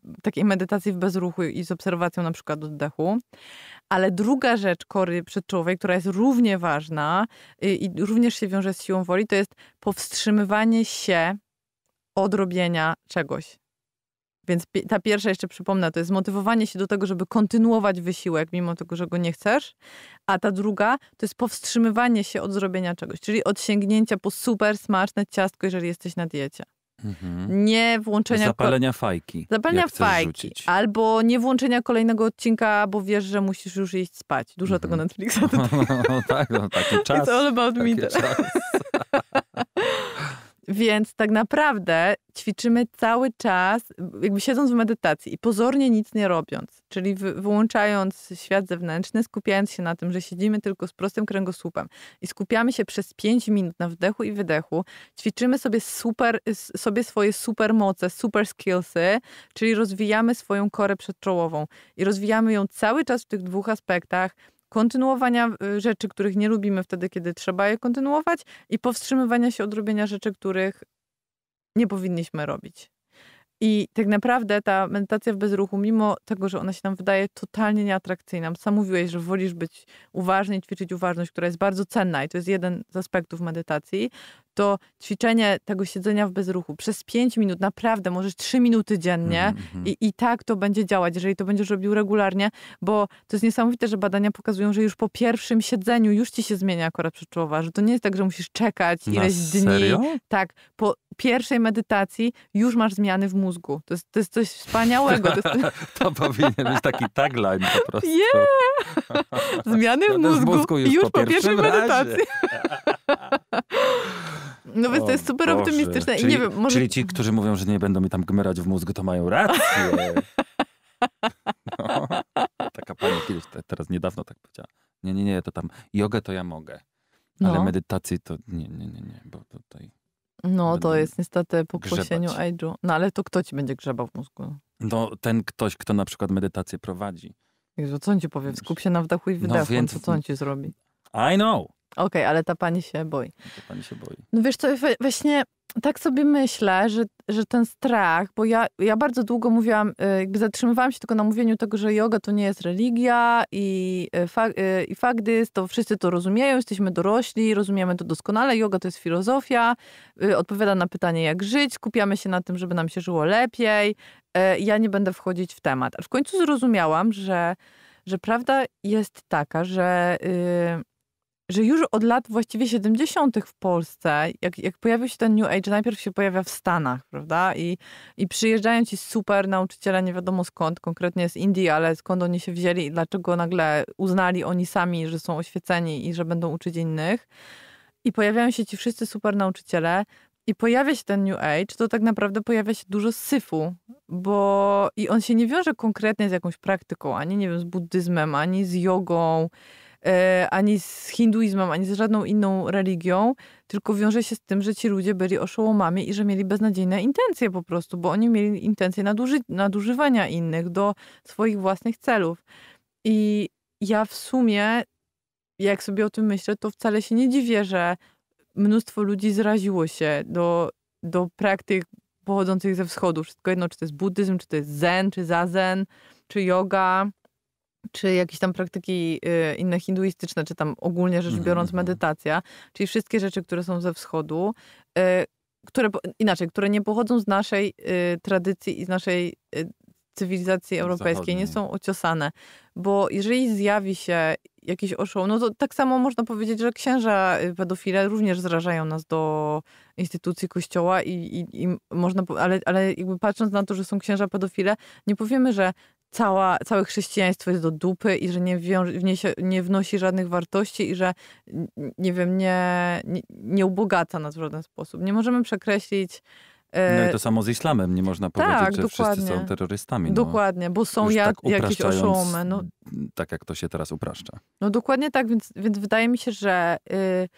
y, takiej medytacji w bezruchu i z obserwacją na przykład oddechu. Ale druga rzecz kory przedczołowej, która jest równie ważna i, y, i również się wiąże z siłą woli, to jest powstrzymywanie się od robienia czegoś. Więc ta pierwsza, jeszcze przypomnę, to jest motywowanie się do tego, żeby kontynuować wysiłek, mimo tego, że go nie chcesz. A ta druga to jest powstrzymywanie się od zrobienia czegoś, czyli od sięgnięcia po super smaczne ciastko, jeżeli jesteś na diecie. Mhm. Nie włączenia... Zapalenia fajki. Zapalenia fajki. Rzucić. Albo nie włączenia kolejnego odcinka, bo wiesz, że musisz już iść spać. Dużo mhm. tego Netflixa. To [laughs] no tak, no, taki czas. [laughs] It's all about me. Czas. [laughs] Więc tak naprawdę ćwiczymy cały czas, jakby siedząc w medytacji i pozornie nic nie robiąc, czyli wyłączając świat zewnętrzny, skupiając się na tym, że siedzimy tylko z prostym kręgosłupem i skupiamy się przez 5 minut na wdechu i wydechu, ćwiczymy sobie, super, sobie swoje super moce, super skillsy, czyli rozwijamy swoją korę przedczołową i rozwijamy ją cały czas w tych dwóch aspektach, kontynuowania y, rzeczy, których nie lubimy wtedy, kiedy trzeba je kontynuować, i powstrzymywania się od robienia rzeczy, których nie powinniśmy robić. I tak naprawdę ta medytacja w bezruchu, mimo tego, że ona się nam wydaje totalnie nieatrakcyjna, sam mówiłeś, że wolisz być uważny, ćwiczyć uważność, która jest bardzo cenna i to jest jeden z aspektów medytacji, to ćwiczenie tego siedzenia w bezruchu przez 5 minut, naprawdę, możesz 3 minuty dziennie mm -hmm. i, i tak to będzie działać, jeżeli to będziesz robił regularnie, bo to jest niesamowite, że badania pokazują, że już po pierwszym siedzeniu już ci się zmienia akurat przeczuwa, że to nie jest tak, że musisz czekać ileś Na dni. Serio? Tak, po pierwszej medytacji już masz zmiany w mózgu. To jest, to jest coś wspaniałego. To, jest... [laughs] to powinien być taki tagline po prostu. Yeah! [laughs] [laughs] Zmiany w mózgu, w mózgu już, już po, po pierwszej medytacji. No więc to jest super Boże. optymistyczne. Czyli, nie wiem, może... czyli ci, którzy mówią, że nie będą mi tam gmerać w mózgu, to mają rację. [laughs] No. Taka pani kiedyś, teraz niedawno tak powiedziała. Nie, nie, nie, to tam jogę to ja mogę. Ale no. medytacji to nie, nie, nie, nie, bo tutaj... No, to jest niestety po kłosieniu Aidżu. No, ale to kto ci będzie grzebał w mózgu? No, ten ktoś, kto na przykład medytację prowadzi. Jezu, co on ci powie? Skup się na wdechu i wydechu. No więc... co on ci zrobi? I know. Okej, okay, ale ta pani się boi. Ta pani się boi. No wiesz co, właśnie tak sobie myślę, że, że ten strach, bo ja, ja bardzo długo mówiłam, y, jakby zatrzymywałam się tylko na mówieniu tego, że yoga to nie jest religia i, y, fak, y, i fakt jest, to wszyscy to rozumieją, jesteśmy dorośli, rozumiemy to doskonale, yoga to jest filozofia, odpowiada na pytanie jak żyć, skupiamy się na tym, żeby nam się żyło lepiej, ja nie będę wchodzić w temat. A w końcu zrozumiałam, że, że prawda jest taka, że... Yy, że już od lat właściwie 70. w Polsce, jak, jak pojawił się ten New Age, najpierw się pojawia w Stanach, prawda? I, I przyjeżdżają ci super nauczyciele, nie wiadomo skąd, konkretnie z Indii, ale skąd oni się wzięli i dlaczego nagle uznali oni sami, że są oświeceni i że będą uczyć innych. I pojawiają się ci wszyscy super nauczyciele, i pojawia się ten New Age, to tak naprawdę pojawia się dużo syfu, bo i on się nie wiąże konkretnie z jakąś praktyką, ani nie wiem, z buddyzmem, ani z jogą, E, ani z hinduizmem, ani z żadną inną religią, tylko wiąże się z tym, że ci ludzie byli oszołomami i że mieli beznadziejne intencje po prostu, bo oni mieli intencje naduży nadużywania innych do swoich własnych celów. I ja w sumie, jak sobie o tym myślę, to wcale się nie dziwię, że mnóstwo ludzi zraziło się do, do praktyk pochodzących ze wschodu. Wszystko jedno, czy to jest buddyzm, czy to jest zen, czy zazen, czy yoga czy jakieś tam praktyki y, inne hinduistyczne, czy tam ogólnie rzecz mhm, biorąc mhm, mhm. medytacja, czyli wszystkie rzeczy, które są ze wschodu, y, które inaczej, które nie pochodzą z naszej y, tradycji i z naszej cywilizacji europejskiej, nie są ociosane. Bo jeżeli zjawi się jakiś oszoł, no to tak samo można powiedzieć, że księża pedofile również zrażają nas do instytucji kościoła i, i, i można, ale, ale jakby patrząc na to, że są księża pedofile, nie powiemy, że cała, całe chrześcijaństwo jest do dupy i że nie, wiąże, nie, wnosi żadnych wartości i że nie wiem, nie, nie, nie ubogaca nas w żaden sposób. Nie możemy przekreślić. E, no i to samo z islamem. Nie można tak, powiedzieć, że dokładnie. wszyscy są terrorystami. No. Dokładnie, bo są ja, tak jakieś oszołomy. No. Tak jak to się teraz upraszcza. No dokładnie tak, więc, więc wydaje mi się, że y,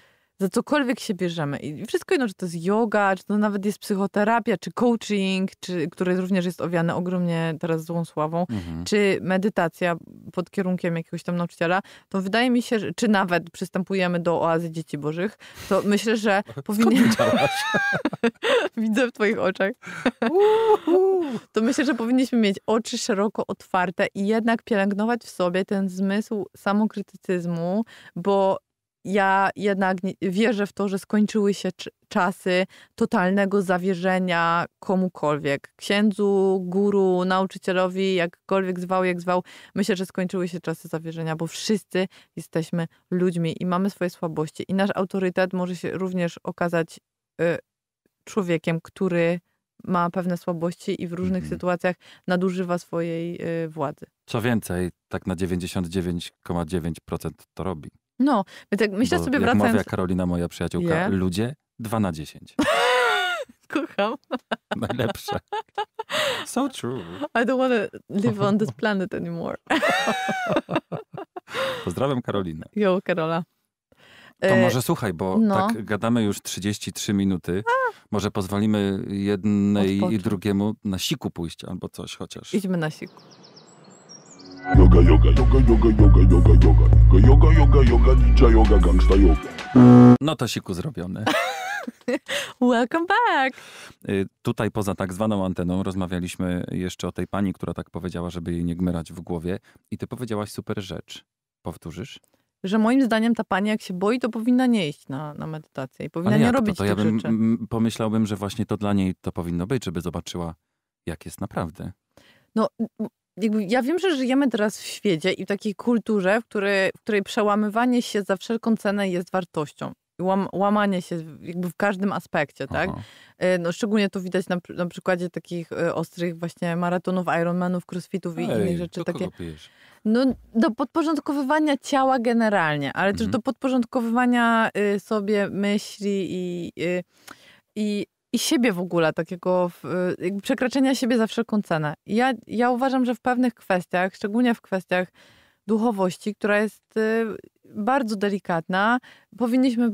za cokolwiek się bierzemy. I wszystko jedno, czy to jest yoga, czy to nawet jest psychoterapia, czy coaching, czy, który również jest owiany ogromnie teraz złą sławą, mhm. czy medytacja pod kierunkiem jakiegoś tam nauczyciela, to wydaje mi się, że, czy nawet przystępujemy do oazy dzieci bożych, to myślę, że [laughs] powinien... [laughs] Widzę w twoich oczach. to myślę, że powinniśmy mieć oczy szeroko otwarte i jednak pielęgnować w sobie ten zmysł samokrytycyzmu, bo ja jednak wierzę w to, że skończyły się czasy totalnego zawierzenia komukolwiek. Księdzu, guru, nauczycielowi, jakkolwiek zwał, jak zwał. Myślę, że skończyły się czasy zawierzenia, bo wszyscy jesteśmy ludźmi i mamy swoje słabości. I nasz autorytet może się również okazać y, człowiekiem, który ma pewne słabości i w różnych mhm. sytuacjach nadużywa swojej y, władzy. Co więcej, tak na 99,9% to robi. No, tak myślę sobie jak wracając... mawia Karolina, moja przyjaciółka, yeah. ludzie 2 na 10. [laughs] Kocham. [laughs] Najlepsze. So true. I don't want to live on this planet anymore. [laughs] Pozdrawiam Karolinę. Jo, Karola. To e, może słuchaj, bo no. tak gadamy już 33 minuty. A. Może pozwolimy jednej Odpoczy. i drugiemu na siku pójść albo coś chociaż. Idźmy na siku. Yoga, yoga, yoga, yoga, yoga, yoga, yoga, yoga, yoga, yoga, yoga, yoga, gangsta yoga. No to siku zrobiony. [laughs] Welcome back! Y, tutaj poza tak zwaną anteną rozmawialiśmy jeszcze o tej pani, która tak powiedziała, żeby jej nie gmyrać w głowie. I ty powiedziałaś super rzecz. Powtórzysz? Że moim zdaniem ta pani jak się boi, to powinna nie iść na, na medytację i powinna nie, nie robić to, to ja bym, rzeczy. Pomyślałbym, że właśnie to dla niej to powinno być, żeby zobaczyła jak jest naprawdę. No, ja wiem, że żyjemy teraz w świecie i w takiej kulturze, w której, w której przełamywanie się za wszelką cenę jest wartością. Łam, łamanie się jakby w każdym aspekcie, tak? E, no, szczególnie to widać na, na przykładzie takich e, ostrych właśnie maratonów, Ironmanów, crossfitów Ej, i innych rzeczy takie. No, do podporządkowywania ciała generalnie, ale mhm. też do podporządkowywania y, sobie myśli i, y, i, i i siebie w ogóle, takiego y, przekraczenia siebie za wszelką cenę. Ja, ja uważam, że w pewnych kwestiach, szczególnie w kwestiach duchowości, która jest y, bardzo delikatna, powinniśmy y,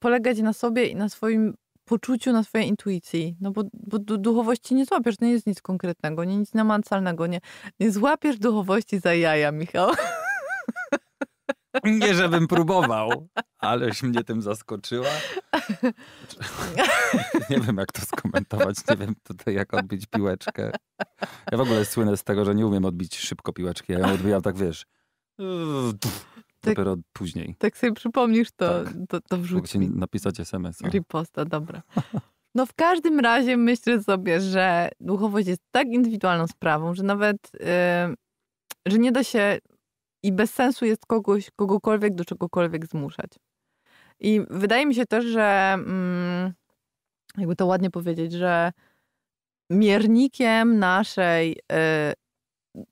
polegać na sobie i na swoim poczuciu, na swojej intuicji. No bo, bo duchowości nie złapiesz, to nie jest nic konkretnego, nie nic namacalnego. Nie, nie złapiesz duchowości za jaja, Michał. [laughs] Nie, żebym próbował, aleś mnie tym zaskoczyła. [laughs] Nie wiem, jak to skomentować. Nie wiem tutaj, jak odbić piłeczkę. Ja w ogóle słynę z tego, że nie umiem odbić szybko piłeczki. Ja ją odbijam tak, wiesz, tak dopiero tak, później. Tak sobie przypomnisz, to, tak. to, to wrzuć napisać sms -a. No. Riposta, dobra. No w każdym razie myślę sobie, że duchowość jest tak indywidualną sprawą, że nawet, yy, że nie da się i bez sensu jest kogoś, kogokolwiek do czegokolwiek zmuszać. I wydaje mi się też, że mm, jakby to ładnie powiedzieć, że miernikiem naszej, y,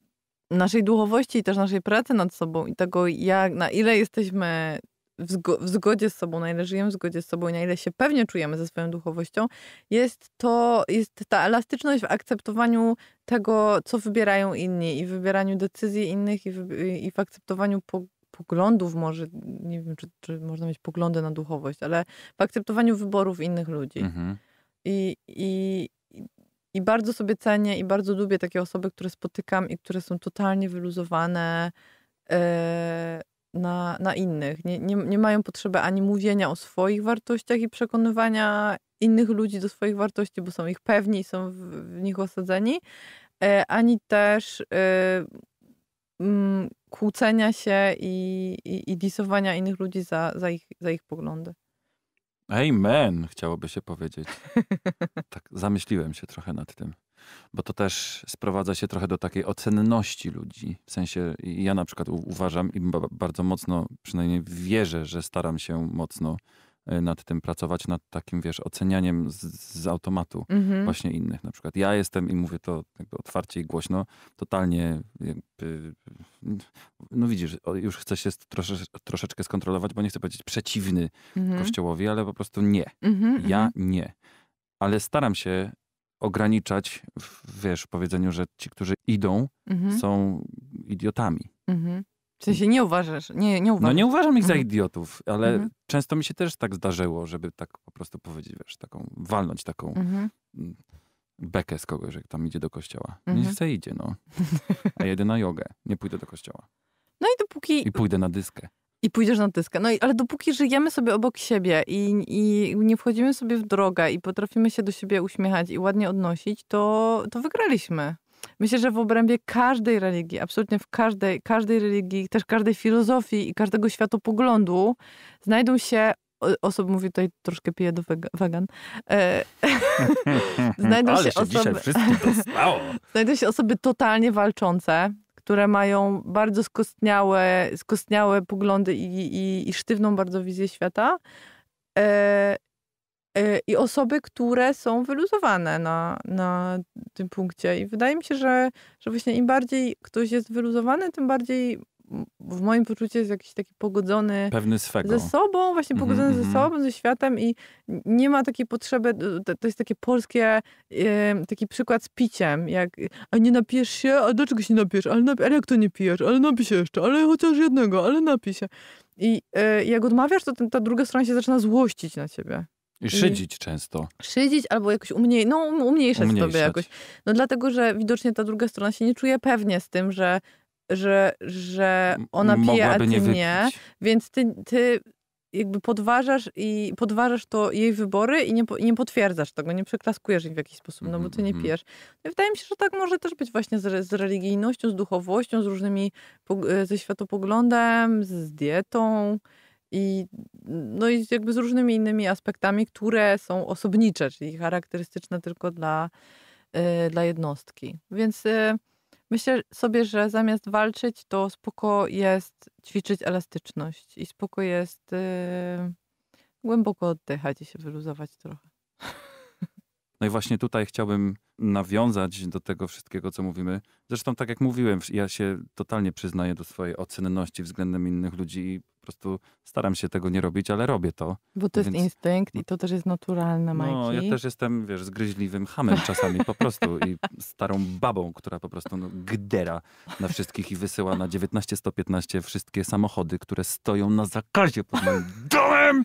naszej duchowości i też naszej pracy nad sobą i tego, jak, na ile jesteśmy w, w, zgodzie z sobą, na ile żyjemy w zgodzie z sobą, na ile się pewnie czujemy ze swoją duchowością, jest to, jest ta elastyczność w akceptowaniu tego, co wybierają inni i wybieraniu decyzji innych i w, i w akceptowaniu po poglądów może, nie wiem, czy, czy, można mieć poglądy na duchowość, ale w akceptowaniu wyborów innych ludzi. Mhm. I, i, I bardzo sobie cenię i bardzo lubię takie osoby, które spotykam i które są totalnie wyluzowane, e, na, na innych. Nie, nie, nie mają potrzeby ani mówienia o swoich wartościach i przekonywania innych ludzi do swoich wartości, bo są ich pewni i są w, w, nich osadzeni, e, ani też y, kłócenia się i, i, i disowania innych ludzi za, za, ich, za ich poglądy. Amen, chciałoby się powiedzieć. [laughs] Tak, zamyśliłem się trochę nad tym. Bo to też sprowadza się trochę do takiej ocenności ludzi. W sensie, ja na przykład uważam i bardzo mocno, przynajmniej wierzę, że staram się mocno Y, nad tym pracować, nad takim, wiesz, ocenianiem z, z automatu mhm. właśnie innych. Na przykład ja jestem i mówię to jakby otwarcie i głośno, totalnie jakby, no widzisz, już chcę się trosze, troszeczkę skontrolować, bo nie chcę powiedzieć przeciwny mhm. kościołowi, ale po prostu nie. Mhm, ja mhm. nie. Ale staram się ograniczać, w, wiesz, powiedzeniu, że ci, którzy idą, są idiotami. Mhm. Ty się nie uważasz, nie, nie uważasz. No nie uważam ich za mhm. idiotów, ale mhm. często mi się też tak zdarzyło, żeby tak po prostu powiedzieć, wiesz, taką, walnąć taką mhm. bekę z kogoś, jak tam idzie do kościoła. Mhm. Niech se idzie, no. [laughs] A jedę na jogę, nie pójdę do kościoła. No i dopóki... I pójdę na dyskę. I pójdziesz na dyskę. No i, ale dopóki żyjemy sobie obok siebie i, i nie wchodzimy sobie w drogę i potrafimy się do siebie uśmiechać i ładnie odnosić, to, to wygraliśmy. Myślę, że w obrębie każdej religii, absolutnie w każdej, każdej religii, też każdej filozofii i każdego światopoglądu znajdą się osoby, mówię tutaj troszkę piję do wegan, e, [laughs] znajdą, się, się osoby, [laughs] znajdą się osoby totalnie walczące, które mają bardzo skostniałe, skostniałe poglądy i, i, i sztywną bardzo wizję świata. E, Y, i osoby, które są wyluzowane na, na tym punkcie. I wydaje mi się, że, że właśnie im bardziej ktoś jest wyluzowany, tym bardziej w moim poczuciu jest jakiś taki pogodzony Pewny swego. ze sobą, właśnie mhm, pogodzony mm -hmm. ze mhm. sobą, ze światem i nie ma takiej potrzeby, to, to jest takie polskie, taki przykład z piciem, jak a nie napijesz się, a dlaczego się napijesz, ale, napi ale jak to nie pijesz, ale napij się jeszcze, ale chociaż jednego, ale napij się. I yy, jak odmawiasz, to ten, ta druga strona się zaczyna złościć na ciebie. I mm. szydzić I... często. Szydzić albo jakoś umniej, no, umniejszać, umniejszać sobie jakoś. No dlatego, że widocznie ta druga strona się nie czuje pewnie z tym, że, że, że ona pije, a ty nie, nie więc ty, ty jakby podważasz i podważasz to jej wybory i nie, nie potwierdzasz tego, nie przeklaskujesz jej w jakiś sposób, no bo ty nie mhm. pijesz. No wydaje mi się, że tak może też być właśnie z, z religijnością, z duchowością, z różnymi, e, ze światopoglądem, z dietą i, no i jakby z różnymi innymi aspektami, które są osobnicze, czyli charakterystyczne tylko dla, y, dla jednostki. Więc y, myślę sobie, że zamiast walczyć, to spoko jest ćwiczyć elastyczność i spoko jest y, głęboko oddychać i się wyluzować trochę. [laughs] No i właśnie tutaj chciałbym nawiązać do tego wszystkiego, co mówimy. Zresztą, tak jak mówiłem, ja się totalnie przyznaję do swojej ocenności względem innych ludzi i prostu staram się tego nie robić, ale robię to. Bo to więc... jest instynkt i to też jest naturalne, Majki. No, ja też jestem, wiesz, zgryźliwym hamem czasami po prostu i starą babą, która po prostu no, gdera na wszystkich i wysyła na 19115 wszystkie samochody, które stoją na zakazie pod moim domem.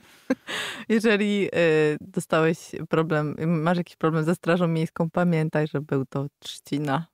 Jeżeli y, dostałeś problem, masz jakiś problem ze Strażą Miejską, pamiętaj, że był to trzcina.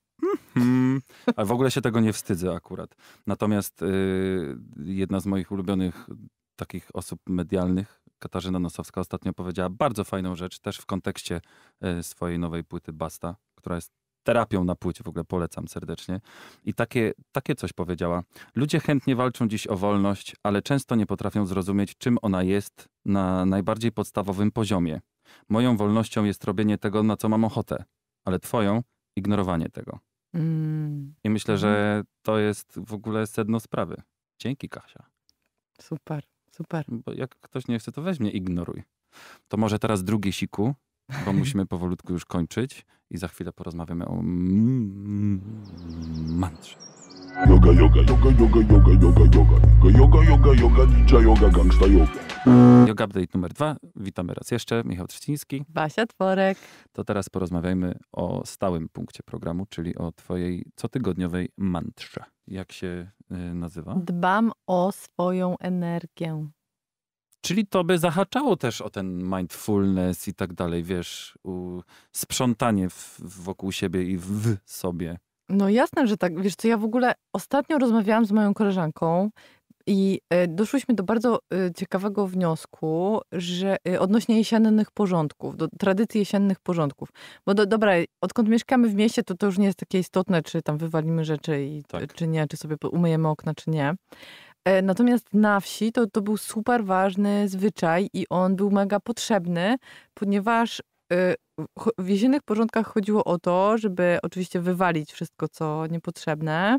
Hmm. Ale w ogóle się tego nie wstydzę akurat. Natomiast yy, jedna z moich ulubionych takich osób medialnych, Katarzyna Nosowska, ostatnio powiedziała bardzo fajną rzecz, też w kontekście yy, swojej nowej płyty Basta, która jest terapią na płycie, w ogóle polecam serdecznie. I takie, takie coś powiedziała. Ludzie chętnie walczą dziś o wolność, ale często nie potrafią zrozumieć, czym ona jest na najbardziej podstawowym poziomie. Moją wolnością jest robienie tego, na co mam ochotę, ale twoją ignorowanie tego. Mm. I myślę, że mhm. to jest w ogóle sedno sprawy. Dzięki, Kasia. Super, super. Bo jak ktoś nie chce, to weźmie, ignoruj. To może teraz drugie siku, bo [laughs] musimy powolutku już kończyć i za chwilę porozmawiamy o mantrze. Yoga, yoga, yoga, yoga, yoga, yoga, yoga, yoga, yoga, yoga, yoga, gangsta yoga. Yoga Update numer dwa. Witamy raz jeszcze. Michał Trzciński. Basia Tworek. To teraz porozmawiajmy o stałym punkcie programu, czyli o twojej cotygodniowej mantrze. Jak się y, nazywa? Dbam o swoją energię. Czyli to by zahaczało też o ten mindfulness i tak dalej, wiesz, sprzątanie w, wokół siebie i w sobie. No jasne, że tak. Wiesz co, ja w ogóle ostatnio rozmawiałam z moją koleżanką i e, doszłyśmy do bardzo e, ciekawego wniosku, że e, odnośnie jesiennych porządków, do tradycji jesiennych porządków. Bo do, dobra, odkąd mieszkamy w mieście, to to już nie jest takie istotne, czy tam wywalimy rzeczy, i, tak. czy nie, czy sobie umyjemy okna, czy nie. Natomiast na wsi to, to był super ważny zwyczaj i on był mega potrzebny, ponieważ Y, w jesiennych porządkach chodziło o to, żeby oczywiście wywalić wszystko, co niepotrzebne,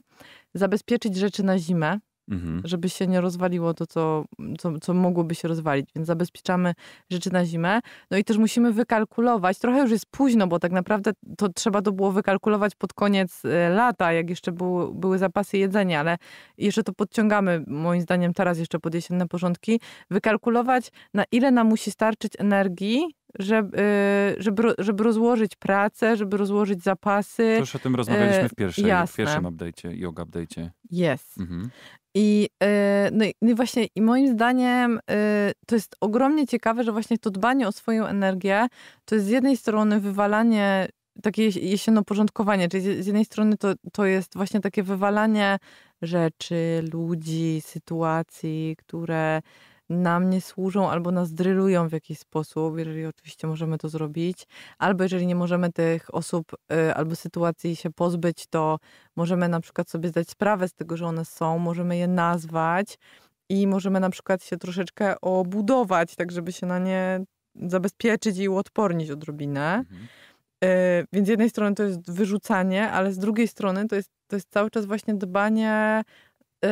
zabezpieczyć rzeczy na zimę, mhm. żeby się nie rozwaliło to, co, co, co mogłoby się rozwalić. Więc zabezpieczamy rzeczy na zimę. No i też musimy wykalkulować, trochę już jest późno, bo tak naprawdę to trzeba to było wykalkulować pod koniec y, lata, jak jeszcze były były zapasy jedzenia, ale jeszcze to podciągamy, moim zdaniem teraz jeszcze pod jesienne porządki, wykalkulować na ile nam musi starczyć energii, żeby, y, żeby, żeby rozłożyć pracę, żeby rozłożyć zapasy. To już o tym rozmawialiśmy w, y, pierwszej, w pierwszym update'cie, yoga update'cie. Jest. Mhm. I, y, no i, no i właśnie i moim zdaniem to jest ogromnie ciekawe, że właśnie to dbanie o swoją energię to jest z jednej strony wywalanie takie jesienoporządkowanie, porządkowanie czyli z jednej strony to, to jest właśnie takie wywalanie rzeczy, ludzi, sytuacji, które nam nie służą albo nas drylują w jakiś sposób, jeżeli oczywiście możemy to zrobić, albo jeżeli nie możemy tych osób y, albo sytuacji się pozbyć, to możemy na przykład sobie zdać sprawę z tego, że one są, możemy je nazwać i możemy na przykład się troszeczkę obudować, tak żeby się na nie zabezpieczyć i uodpornić odrobinę. Mhm. Y, więc z jednej strony to jest wyrzucanie, ale z drugiej strony to jest, to jest cały czas właśnie dbanie y,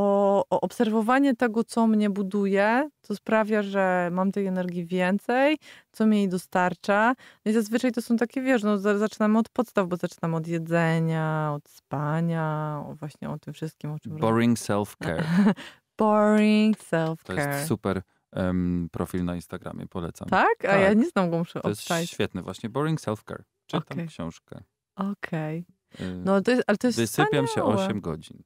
o, o obserwowanie tego, co mnie buduje, co sprawia, że mam tej energii więcej, co mi jej dostarcza. No i zazwyczaj to są takie, wiesz, no zaczynamy od podstaw, bo zaczynamy od jedzenia, od spania, o właśnie o tym wszystkim, o czym... Boring self-care. [laughs] Boring self-care. To jest super um, profil na Instagramie, polecam. Tak? A tak. ja nie znam go, muszę To obstać. jest świetny właśnie, Boring Self-Care. Czytam okay. książkę. Okej. Okay. No to jest, ale to jest Wysypiam wspaniałe. się 8 godzin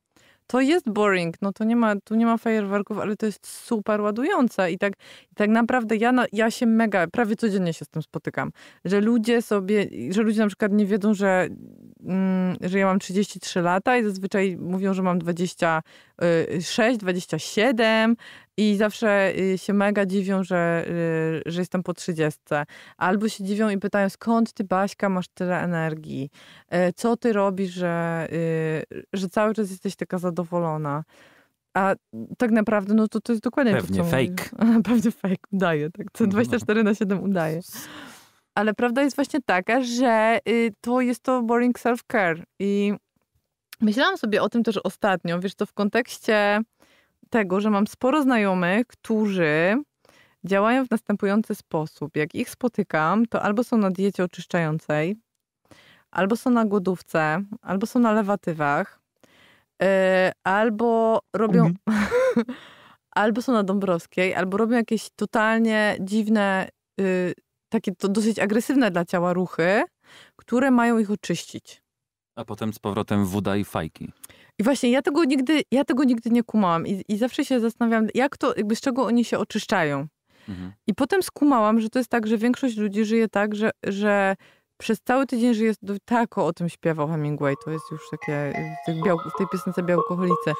to jest boring, no to nie ma, tu nie ma fajerwerków, ale to jest super ładujące i tak, i tak naprawdę ja, ja się mega, prawie codziennie się z tym spotykam, że ludzie sobie, że ludzie na przykład nie wiedzą, że Mm, że ja mam 33 lata i zazwyczaj mówią, że mam 26, 27 y, i zawsze y, się mega dziwią, że, y, że jestem po 30. Albo się dziwią i pytają, skąd ty, Baśka, masz tyle energii? Co ty robisz, że, że cały czas jesteś taka zadowolona? A tak naprawdę, no to, to jest dokładnie Pewnie to, co fake. Mówię. [laughs] Pewnie fake, udaje, tak. Co 24 no, no, no. na 7 udaje. Ale prawda jest właśnie taka, że y, to jest to boring self-care. I myślałam sobie o tym też ostatnio, wiesz, to w kontekście tego, że mam sporo znajomych, którzy działają w następujący sposób. Jak ich spotykam, to albo są na diecie oczyszczającej, albo są na głodówce, albo są na lewatywach, y, albo robią. Mhm. [laughs] albo są na Dąbrowskiej, albo robią jakieś totalnie dziwne. Y, takie to dosyć agresywne dla ciała ruchy, które mają ich oczyścić. A potem z powrotem woda i fajki. I właśnie ja tego nigdy, ja tego nigdy nie kumałam i, i zawsze się zastanawiam, jak to, jakby z czego oni się oczyszczają. Mhm. I potem skumałam, że to jest tak, że większość ludzi żyje tak, że, że przez cały tydzień, że jest tako o tym śpiewał Hemingway. To jest już takie w, w tej piosence Białkoholice.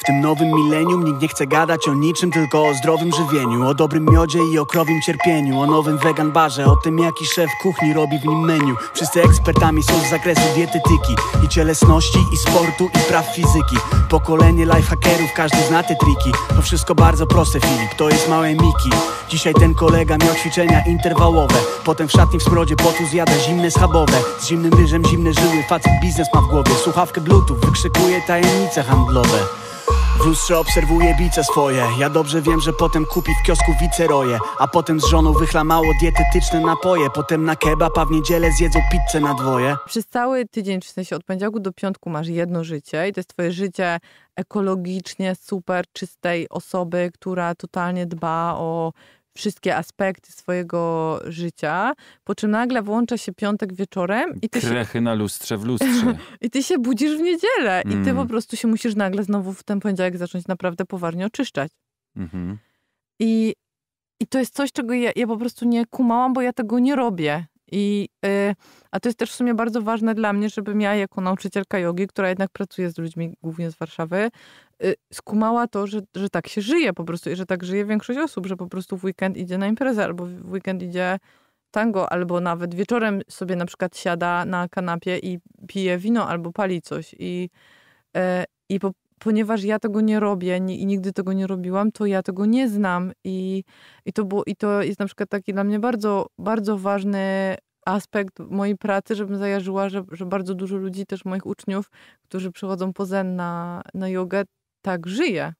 W tym nowym milenium nikt nie chce gadać o niczym, tylko o zdrowym żywieniu, o dobrym miodzie i o krowim cierpieniu, o nowym wegan barze, o tym jaki szef kuchni robi w nim menu. Wszyscy ekspertami są z zakresu dietetyki i cielesności, i sportu, i praw fizyki. Pokolenie lifehackerów, każdy zna te triki. To wszystko bardzo proste, Filip, to jest małe Miki. Dzisiaj ten kolega miał ćwiczenia interwałowe, potem w szatni w smrodzie potu zjada zimne schabowe Z zimnym ryżem zimne żyły, facet biznes ma w głowie Słuchawkę bluetooth, wykrzykuje tajemnice handlowe w lustrze obserwuję bice swoje Ja dobrze wiem, że potem kupi w kiosku wiceroje A potem z żoną wychlamało dietetyczne napoje Potem na kebab, a w niedzielę zjedzą pizzę na dwoje Przez cały tydzień, w sensie od poniedziałku do piątku masz jedno życie I to jest twoje życie ekologicznie super czystej osoby, która totalnie dba o wszystkie aspekty swojego życia, po czym nagle włącza się piątek wieczorem i ty Krechy się... na lustrze w lustrze. [laughs] I ty się budzisz w niedzielę mm. i ty mm. po prostu się musisz nagle znowu w ten poniedziałek zacząć naprawdę poważnie oczyszczać. Mhm. I, I to jest coś, czego ja, ja po prostu nie kumałam, bo ja tego nie robię. I, yy, a to jest też w sumie bardzo ważne dla mnie, żebym ja jako nauczycielka jogi, która jednak pracuje z ludźmi głównie z Warszawy, Y, skumała to, że, że tak się żyje po prostu i że tak żyje większość osób, że po prostu w weekend idzie na imprezę albo w weekend idzie tango, albo nawet wieczorem sobie na przykład siada na kanapie i pije wino albo pali coś. I, e, i po, ponieważ ja tego nie robię i nigdy tego nie robiłam, to ja tego nie znam. I, i, to, było, i to jest na przykład taki dla mnie bardzo, bardzo ważny aspekt mojej pracy, żebym zajarzyła, że, że bardzo dużo ludzi, też moich uczniów, którzy przychodzą po zen na, na jogę, tak żyje.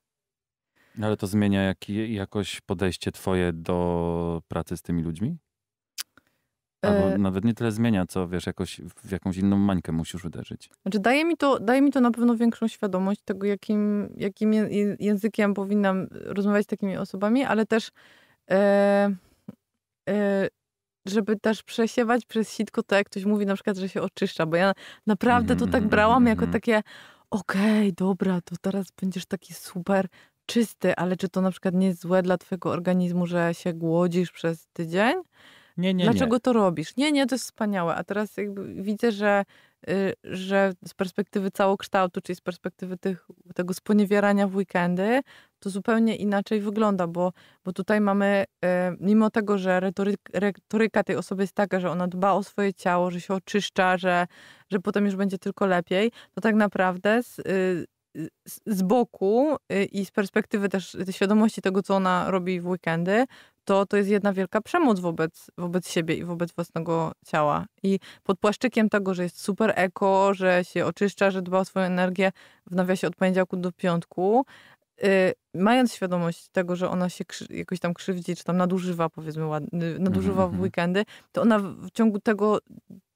Ale to zmienia jak, jakoś podejście twoje do pracy z tymi ludźmi? Albo e, nawet nie tyle zmienia, co wiesz, jakoś w jakąś inną mańkę musisz uderzyć. Znaczy daje mi to, daje mi to na pewno większą świadomość tego, jakim, jakim językiem powinnam rozmawiać z takimi osobami, ale też e, e, żeby też przesiewać przez sitko to, jak ktoś mówi na przykład, że się oczyszcza, bo ja naprawdę to tak brałam jako mhm, mhm, mhm, takie okej, okay, dobra, to teraz będziesz taki super czysty, ale czy to na przykład nie jest złe dla twojego organizmu, że się głodzisz przez tydzień? Nie, nie, Dlaczego nie. to robisz? Nie, nie, to jest wspaniałe. A teraz jakby widzę, że, y, że z perspektywy całokształtu, czyli z perspektywy tych, tego sponiewierania w weekendy, to zupełnie inaczej wygląda, bo, bo tutaj mamy, e, mimo tego, że retoryka, retoryka tej osoby jest taka, że ona dba o swoje ciało, że się oczyszcza, że, że potem już będzie tylko lepiej, to tak naprawdę z, y, z boku y, i z perspektywy też świadomości tego, co ona robi w weekendy, to, to jest jedna wielka przemoc wobec, wobec siebie i wobec własnego ciała. I pod płaszczykiem tego, że jest super eko, że się oczyszcza, że dba o swoją energię, w nawiasie od poniedziałku do piątku, Y, mając świadomość tego, że ona się jakoś tam krzywdzi, czy tam nadużywa, powiedzmy, y, nadużywa mm -hmm. w mhm. weekendy, to ona w ciągu tego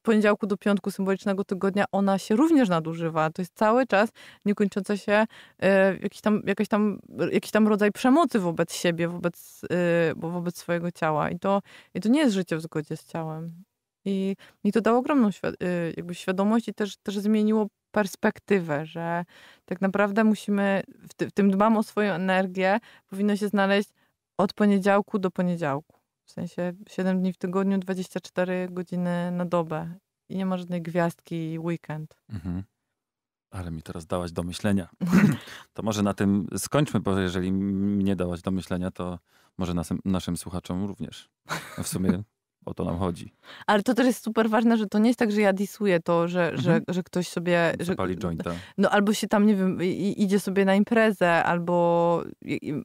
poniedziałku do piątku symbolicznego tygodnia ona się również nadużywa. To jest cały czas niekończąca się y, jakiś, tam, jakiś, tam, jakiś tam rodzaj przemocy wobec siebie, wobec, y, wobec swojego ciała. I to, I to nie jest życie w zgodzie z ciałem. I mi to dało ogromną świ y, jakby świadomość i też, też zmieniło perspektywę, że tak naprawdę musimy, w, ty, w tym dbam o swoją energię, powinno się znaleźć od poniedziałku do poniedziałku. W sensie 7 dni w tygodniu, 24 godziny na dobę. I nie ma żadnej gwiazdki weekend. Mhm. Ale mi teraz dałaś do myślenia. [laughs] To może na tym skończmy, bo jeżeli mnie dałaś do myślenia, to może naszym słuchaczom również. W sumie o to nam chodzi. Ale to też jest super ważne, że to nie jest tak, że ja disuję to, że, mhm. że, że ktoś sobie... Że, jointa. No albo się tam, nie wiem, idzie sobie na imprezę, albo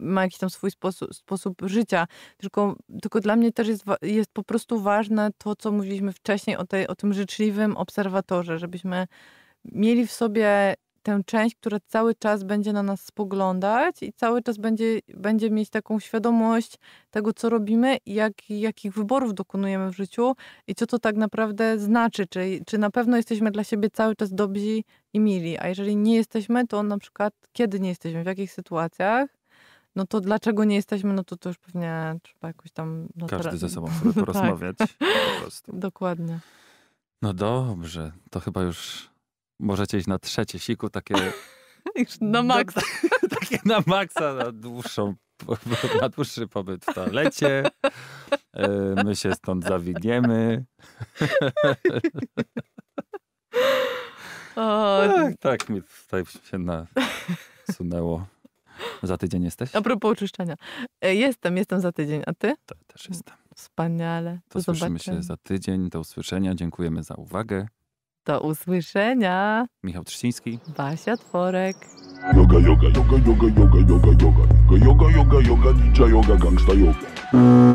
ma jakiś tam swój sposób, sposób życia. Tylko, tylko dla mnie też jest, jest po prostu ważne to, co mówiliśmy wcześniej o, tej, o tym życzliwym obserwatorze, żebyśmy mieli w sobie tę część, która cały czas będzie na nas spoglądać i cały czas będzie, będzie mieć taką świadomość tego, co robimy i jak, jakich wyborów dokonujemy w życiu i co to tak naprawdę znaczy. Czy, czy na pewno jesteśmy dla siebie cały czas dobrzy i mili, a jeżeli nie jesteśmy, to na przykład kiedy nie jesteśmy, w jakich sytuacjach. No to dlaczego nie jesteśmy, no to to już pewnie trzeba jakoś tam... No Każdy teraz... ze sobą [laughs] tak. porozmawiać po prostu. Dokładnie. No dobrze, to chyba już Możecie iść na trzecie siku, takie... [laughs] Już na [laughs] maksa. [laughs] takie na maksa, na, dłuższą, na dłuższy pobyt w toalecie. E, my się stąd zawiniemy. O, tak, tak mi tutaj się nasunęło. Za tydzień jesteś? A propos oczyszczania. E, jestem, jestem za tydzień. A ty? Ja też jestem. Wspaniale. To, to zobaczymy się za tydzień. Do usłyszenia. Dziękujemy za uwagę. Do usłyszenia. Michał Trzciński. Basia Tworek. Yoga, yoga, yoga, yoga, yoga, yoga, yoga. Yoga, yoga, yoga, ninja yoga, gangsta yoga.